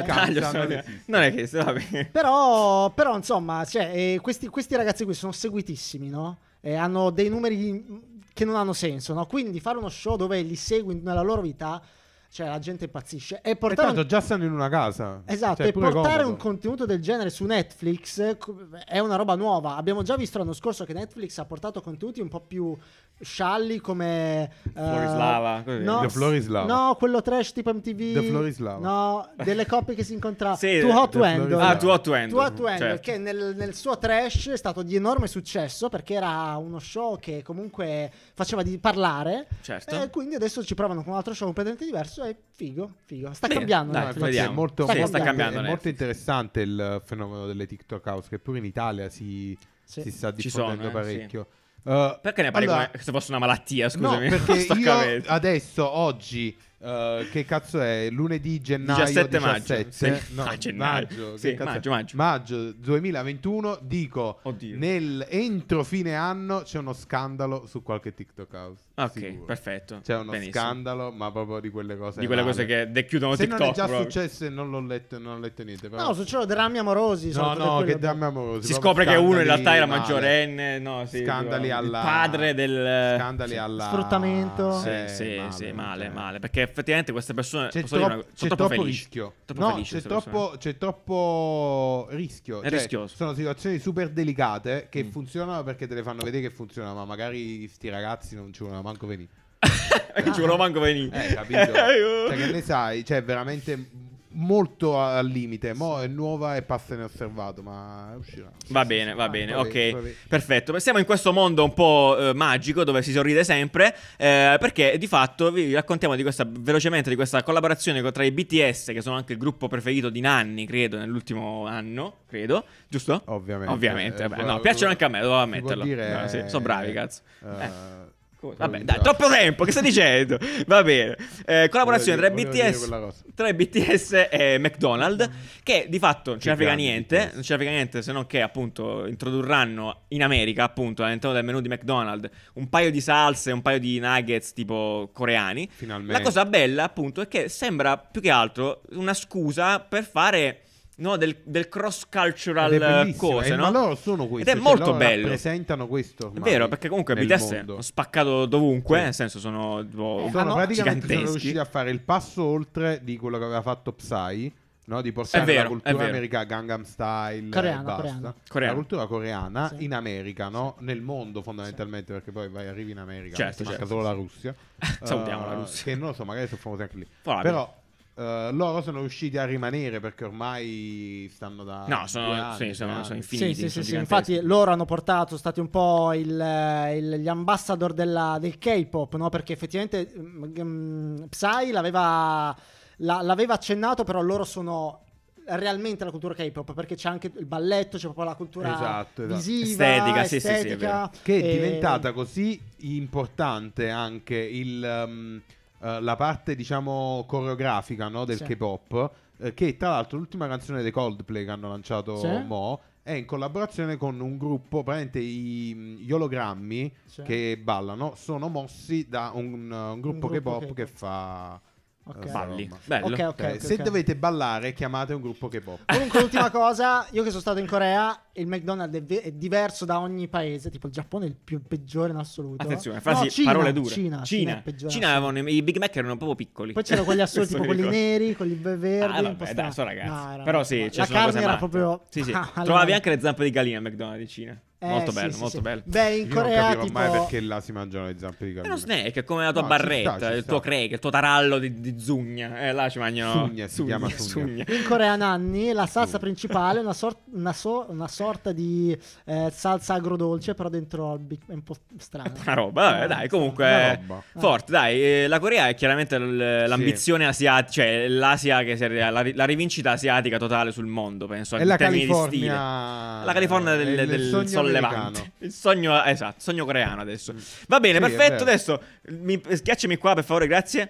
non, è che va bene. Però, però, insomma, cioè, eh, questi, questi, ragazzi qui sono seguitissimi, no? Eh, hanno dei numeri che non hanno senso, no? Quindi fare uno show dove li segui nella loro vita cioè, la gente impazzisce. E portare... E tanto già stanno in una casa. Esatto, cioè, e portare comodo. un contenuto del genere su Netflix è una roba nuova. Abbiamo già visto l'anno scorso che Netflix ha portato contenuti un po' più scialli come... Uh, Florislava. No, The Florislava. No, quello trash tipo MTV. The Florislava. No, delle coppie che si incontravano. sì, Too Hot to Handle. Ah, Too Hot to Handle. Too Hot to Handle, certo. che nel, nel suo trash è stato di enorme successo perché era uno show che comunque faceva di parlare. Certo. E quindi adesso ci provano con un altro show completamente diverso adesso è figo, figo. Sta Bene, cambiando. Dai, è molto, sta, sta cambiando, è molto interessante il fenomeno delle TikTok house, che pure in Italia si, sì. si sta diffondendo sono, eh, parecchio. sì. uh, perché ne parli allora, come se fosse una malattia, scusami. No, perché io adesso, oggi Uh, che cazzo è? Lunedì gennaio 17, 17 maggio. No, ah, gennaio. Maggio, sì, maggio, maggio. maggio, 2021. Dico Oddio. nel, entro fine anno c'è uno scandalo su qualche TikTok house. Ok, sicuro. perfetto. C'è uno Benissimo. scandalo, ma proprio di quelle cose. Di quelle male. cose che dechiudono Se TikTok. Se non è già proprio. successo e non l'ho letto, non ho letto niente. Però... No, succedono drammi amorosi. No, no, che drammi amorosi. Si scopre che uno in realtà era maggiorenne. No, sì, scandali alla... padre del scandali alla... sfruttamento. Sì, eh, sì, male, male. Perché effettivamente queste persone c'è troppo, una, c'è troppo, troppo rischio. Troppo no, c'è troppo, c'è, troppo, rischio. È cioè, rischioso. Sono situazioni super delicate che mm. funzionano perché te le fanno vedere che funzionano, ma magari sti ragazzi non ci vogliono manco venire. Perché ci vogliono manco venire. Eh, capito? Eh, cioè, che ne sai? Cioè, veramente molto al limite. Mo è nuova e passa inosservato, ma uscirà. Va bene, va bene, ok. Vabbè, vabbè. Perfetto. Siamo in questo mondo un po' eh, magico dove si sorride sempre. Eh, perché di fatto vi raccontiamo di questa, velocemente di questa collaborazione tra i BTS, che sono anche il gruppo preferito di Nanni, credo, nell'ultimo anno, credo. Giusto? Ovviamente. Ovviamente. Eh, vabbè. no, piacciono anche a me, dovevo ammetterlo. Dire... No, sì. Sono bravi, eh, cazzo. Uh... Come Vabbè, dai, troppo tempo, che stai dicendo? Va bene. Eh, collaborazione tra BTS, tra BTS e McDonald's, che di fatto non ce ne frega niente, non ce ne frega niente se non che appunto introdurranno in America, appunto, all'interno del menu di McDonald's, un paio di salse, un paio di nuggets tipo coreani. Finalmente. La cosa bella, appunto, è che sembra più che altro una scusa per fare no, del, del cross-cultural cose, eh, no? Ma loro sono questi. Ed è cioè, molto bello. Rappresentano questo. È vero, perché comunque BTS ho spaccato dovunque, sì. nel senso sono, tipo, eh, sono ah, no? praticamente sono riusciti a fare il passo oltre di quello che aveva fatto Psy. No, di portare vero, la cultura americana, Gangnam Style, coreana, basta. Coreana. la cultura coreana sì. in America, no? sì. nel mondo fondamentalmente, sì. perché poi vai, arrivi in America, certo, certo manca solo la Russia. Salutiamo uh, la eh, Russia. Che non lo so, magari sono famosi anche lì. Però eh, loro sono riusciti a rimanere perché ormai stanno da. No, sono, anni, sì, sono, sono infiniti. Sì, sì, sì, infatti loro hanno portato, sono stati un po' il, eh, il, gli ambassador della, del K-pop, no? perché effettivamente um, Psy l'aveva, la, l'aveva accennato, però loro sono realmente la cultura K-pop perché c'è anche il balletto, c'è proprio la cultura esatto, esatto. visiva, estetica, estetica sì, sì, sì, che è diventata così importante anche il um, eh, la parte, diciamo, coreografica no, del sì. K-pop, eh, che tra l'altro l'ultima canzone dei Coldplay che hanno lanciato sì. Mo è in collaborazione con un gruppo, praticamente i, gli ologrammi sì. che ballano sono mossi da un, un gruppo, un gruppo K-pop, K-pop che fa Okay. Eh, Balli. Bello. Okay, okay, eh, Se dovete ballare, chiamate un gruppo che boppa. Comunque, l'ultima cosa, io che sono stato in Corea, il McDonald's è, ve- è, diverso da ogni paese. Tipo, il Giappone è il più peggiore in assoluto. Attenzione, frasi, no, Cina, parole dure. Cina, Cina. Cina, Cina avevano, i Big Mac erano proprio piccoli. Poi c'erano quelli assurdi, tipo quelli neri, quelli ah, verdi. Ah, vabbè, dai, so ragazzi. No, era, Però sì, cioè, la carne era matta. proprio. Sì, sì. Trovavi anche le zampe di gallina al McDonald's di Cina. Eh, molto bello, sì, molto sì. bello. Beh, in Io Corea non capivo tipo... mai perché là si mangiano le zampe di cammello. È uno snack, è come la tua no, barretta, ci sta, ci il sta. tuo crack, il tuo tarallo di, di zugna. Eh, là ci mangiano... Zugna, si zugna, chiama zugna. In Corea, Nanni, la salsa principale è una, sor- una, so- una, sorta di eh, salsa agrodolce, però dentro al big... è un po' strana. Una roba, vabbè, eh, dai, comunque... Eh, roba. Forte, dai. Eh, la Corea è chiaramente l- l'ambizione sì. asiatica, cioè l'Asia che si è... La, ri- la, rivincinsita asiatica totale sul mondo, penso. È la California... La California del, del sole sollevante. Il sogno, esatto, sogno coreano adesso. Mm. Va bene, sì, perfetto. Adesso mi, schiacciami qua, per favore, grazie.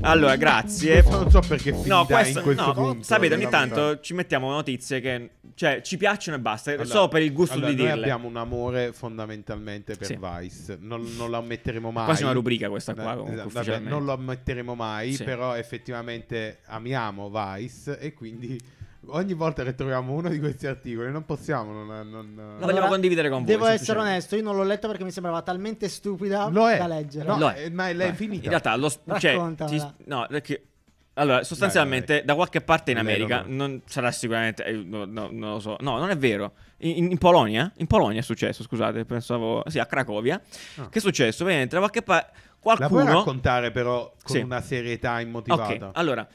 Allora, grazie. Non so perché no, questo, no, punto, Sapete, ogni tanto ci mettiamo notizie che cioè, ci piacciono e basta. Allora, so per il gusto allora, di noi dirle. Noi abbiamo un amore fondamentalmente per sì. Vice. Non, non lo ammetteremo mai. Quasi una rubrica questa qua. Comunque, esatto, Vabbè, non lo ammetteremo mai, sì. però effettivamente amiamo Vice e quindi ogni volta che troviamo uno di questi articoli non possiamo non, non... Allora, lo vogliamo condividere con voi devo essere onesto io non l'ho letto perché mi sembrava talmente stupida da leggere no, è. Eh, ma è finita in realtà lo, cioè, ci, no perché allora, sostanzialmente, dai, dai. da qualche parte in America, dai, non sarà sicuramente, eh, no, no, non lo so, no, non è vero. In, in, Polonia, in Polonia è successo, scusate, pensavo, sì, a Cracovia, ah. che è successo, ovviamente, da qualche parte, qualcuno... La puoi raccontare però con sì. una serietà immotivata? Ok, allora,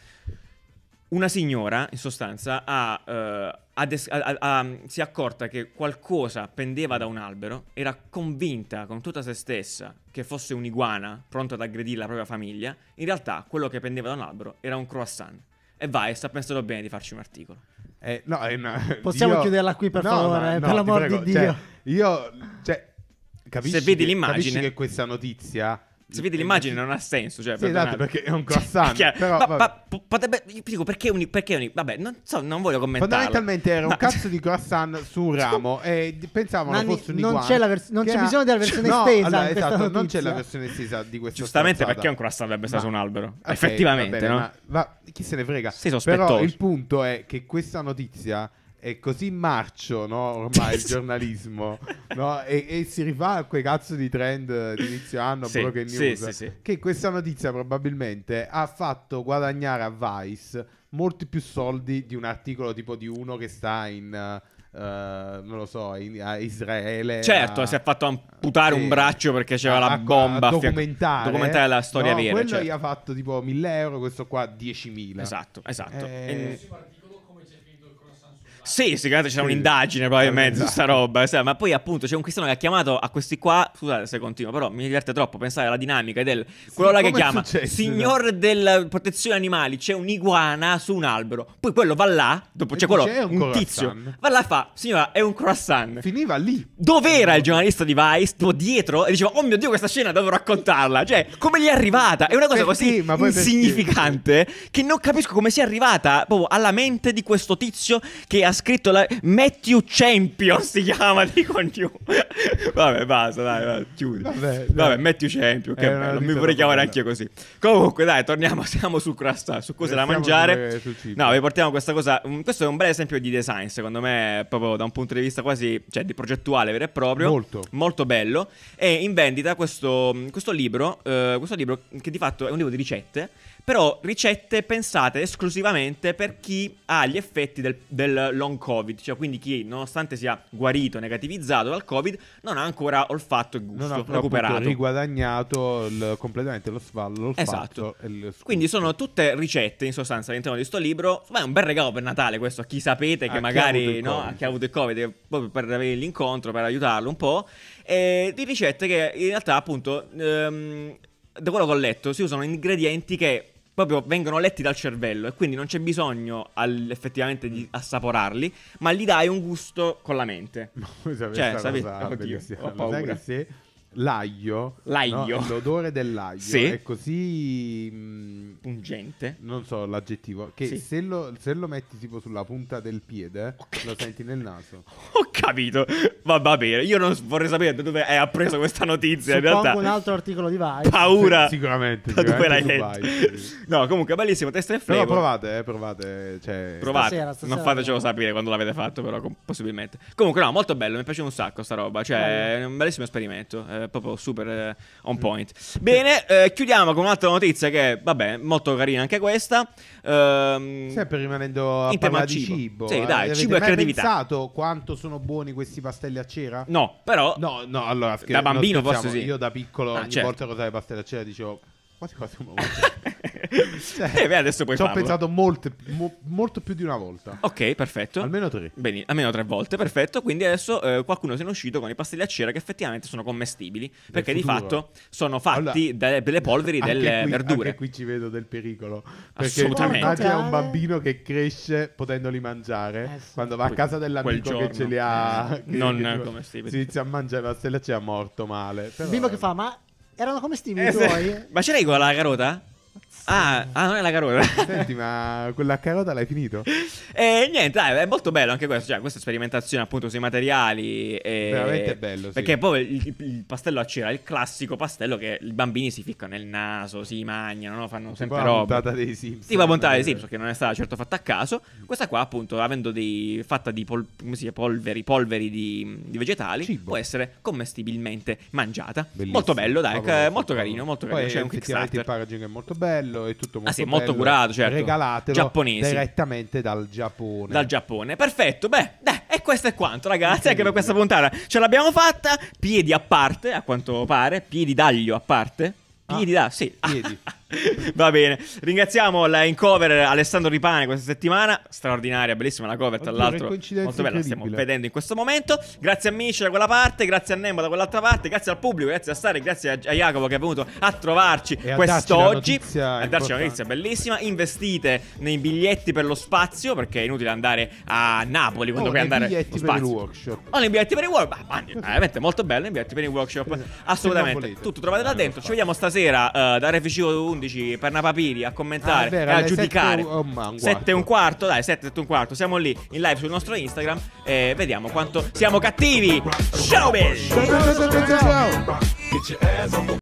una signora, in sostanza, ha, uh, ha des- ha, si è accorta che qualcosa pendeva da un albero, era convinta con tutta se stessa che fosse un'iguana pronta ad aggredire la propria famiglia, in realtà quello che pendeva da un albero era un croissant. E vai, sta pensando bene di farci un articolo. Eh, no, eh, no, Possiamo io... chiuderla qui per no, favore, eh, per l'amor prego, di Dio. Cioè, io, cioè, capisci, Se vedi che, l'immagine... capisci che questa notizia se vedi eh, l'immagine non ha senso. Cioè, sì, esatto, perché è un croissant. Cioè, però, ma, ma, potrebbe, io dico perché un, perché un, Vabbè, non so, non voglio commentare. Fondamentalmente era ma... un cazzo di croissant su un ramo e pensavano fosse un Non c'è, la vers- non c'è era... bisogno della versione no, estesa. Allora, esatto, non c'è la versione estesa di questo Giustamente stanzata. perché un croissant avrebbe stato un albero. Okay, Effettivamente, va bene, no? ma, chi se ne frega. Sei sospettoso. Però il punto è che questa notizia è così marcio no, ormai il giornalismo no? e, e, si rifà a quei cazzo di trend di inizio anno sì, che, news, sì, sì, che questa notizia probabilmente ha fatto guadagnare a Vice molti più soldi di un articolo tipo di uno che sta in uh, non lo so, in, a Israele. Certo, a, si è fatto amputare sì, un braccio perché c'era a, la bomba. A documentare, fianco, documentare la storia no, vera. Quello certo. gli ha fatto tipo 1000 euro, questo qua 10.000. Esatto, esatto. Eh, e... Sì, sicuramente c'è un'indagine proprio in mezzo a questa esatto. roba. Sai, ma poi, appunto, c'è un cristiano che ha chiamato a questi qua. Scusate se continuo, però mi diverte troppo pensare alla dinamica del quello sì, là che chiama successo, esatto. signor no? della protezione animali. C'è un'iguana su un albero. Poi quello va là. Dopo c'è quello, c'è un, un tizio. Va là, e fa, signora, è un croissant. Finiva lì. Dov'era il giornalista di Vice? Tipo dietro e diceva, oh mio dio, questa scena devo raccontarla. Cioè, come gli è arrivata? È una cosa perché, così insignificante perché? che non capisco come sia arrivata proprio alla mente di questo tizio che ha scritto la... Matthew Champion si chiama di New. Vabbè, basta, dai, vai, chiudi. Vabbè, Vabbè Matthew Champion, che bello, non mi vorrei chiamare anche così. Comunque, dai, torniamo, siamo su crasta, su cose da mangiare. No, vi portiamo questa cosa, mm, questo è un bel esempio di design, secondo me, proprio da un punto di vista quasi, cioè, di progettuale vero e proprio. Molto. Molto bello. È in vendita questo, mm, questo libro, eh, questo libro che di fatto è un libro di ricette però ricette pensate esclusivamente per chi ha gli effetti del, del, long covid, cioè quindi chi nonostante sia guarito, negativizzato dal covid, non ha ancora olfatto e gusto non ha recuperato. Non riguadagnato il, completamente lo svallo, Esatto. quindi sono tutte ricette in sostanza all'interno di questo libro, ma è un bel regalo per Natale questo a chi sapete che a magari chi ha, no, chi ha avuto il covid, proprio per avere l'incontro, per aiutarlo un po', e di ricette che in realtà appunto... Ehm, da quello che ho letto si usano ingredienti che proprio vengono letti dal cervello e quindi non c'è bisogno al, effettivamente di mm. assaporarli, ma gli dai un gusto con la mente. cioè, sapete, oddio, ho paura. Sai che se l'aglio, l'aglio. No? l'odore dell'aglio sì. è così mh, mm, pungente. Non so l'aggettivo. Che sì. se, lo, se, lo, metti tipo sulla punta del piede, okay. lo senti nel naso. Ho capito. Va, va bene. Io non vorrei sapere da dove hai appreso questa notizia. Suppongo in realtà, un altro articolo di Vice. Paura. Sì, sicuramente. Da dove l'hai letto? No, comunque, bellissimo. Testa e flavor. No, provate, eh, provate. Cioè... Provate. Stasera, stasera, non fatecelo eh. sapere quando l'avete fatto, però, possibilmente. Comunque, no, molto bello. Mi piace un sacco sta roba. Cioè, è un bellissimo esperimento. Eh, eh, proprio super eh, on mm. point. Bene, eh, chiudiamo con un'altra notizia che, vabbè, molto carina anche questa. Ehm, Sempre rimanendo a in parlare di cibo. Sì, eh, dai, cibo e creatività. Hai pensato quanto sono buoni questi pastelli a cera? No, però... No, no, allora... Scher- da bambino forse sì. Io da piccolo ah, ogni certo. volta che usavo le pastelli a cera dicevo Quasi quasi un cioè, eh, beh, adesso puoi Ci ho pensato molte, mo, molto più di una volta. Ok, perfetto. Almeno tre. Bene, almeno tre volte, perfetto. Quindi adesso eh, qualcuno se ne è uscito con i pastelli a cera che effettivamente sono commestibili. perché di fatto sono fatti allora, delle polveri delle qui, verdure. Anche qui ci vedo del pericolo. Perché Assolutamente. È un bambino che cresce potendoli mangiare. Eh, sì. Quando va a casa dell'amico che ce li ha... Eh, che non commestibili. Si inizia a mangiare i pastelli a cera morto male. Però... Il bimbo che fa, ma erano come Stevie eh, tuoi? Ma ce l'hai con la carota? Ah, ah, non è la carota. Senti, ma quella carota l'hai finito? E eh, niente, dai, è molto bello anche questo. Cioè, questa sperimentazione appunto sui materiali. E... Veramente bello. Sì. Perché poi il, il, pastello a cera il classico pastello che i bambini si ficcano nel naso, si mangiano, no? fanno sempre roba. la puntata dei Simpson. Tipo la puntata dei Simpson, che non è stata certo fatta a caso. Questa qua, appunto, avendo dei, fatta di pol, dice, polveri, polveri di, di vegetali, Cibo. può essere commestibilmente mangiata. Bellissimo. Molto bello, dai, Favoloso. molto carino, molto poi carino. C'è un Kickstarter. Il packaging è molto bello bello e tutto ah, molto ah, sì, bello. molto curato, certo. Regalatelo Giapponesi. direttamente dal Giappone. Dal Giappone, perfetto. Beh, dai, e questo è quanto, ragazzi, anche per questa puntata. Ce l'abbiamo fatta, piedi a parte, a quanto pare, piedi d'aglio a parte. Ah, piedi ah, da, sì. Piedi. Va bene, ringraziamo la in cover Alessandro Ripane questa settimana, straordinaria, bellissima la cover tra l'altro, molto bella, stiamo vedendo in questo momento. Grazie a Mici da quella parte, grazie a Nemo da quell'altra parte, grazie al pubblico, grazie a Stare, grazie a, Jacopo che è venuto a trovarci e quest'oggi, a darci una notizia, bellissima. Investite nei biglietti per lo spazio perché è inutile andare a Napoli quando oh, puoi andare allo spazio. workshop. O nei biglietti per i workshop, ah, veramente molto bello, i biglietti per i workshop, assolutamente. Tutto trovate là dentro. Ci vediamo stasera uh, da RFC 1 11 Pernapapiri a commentare ah, vero, e a giudicare. 7, e un quarto, dai, 7, e un quarto. Siamo lì in live sul nostro Instagram e vediamo quanto siamo cattivi. Showbiz! Ciao, ciao, ciao, ciao, ciao.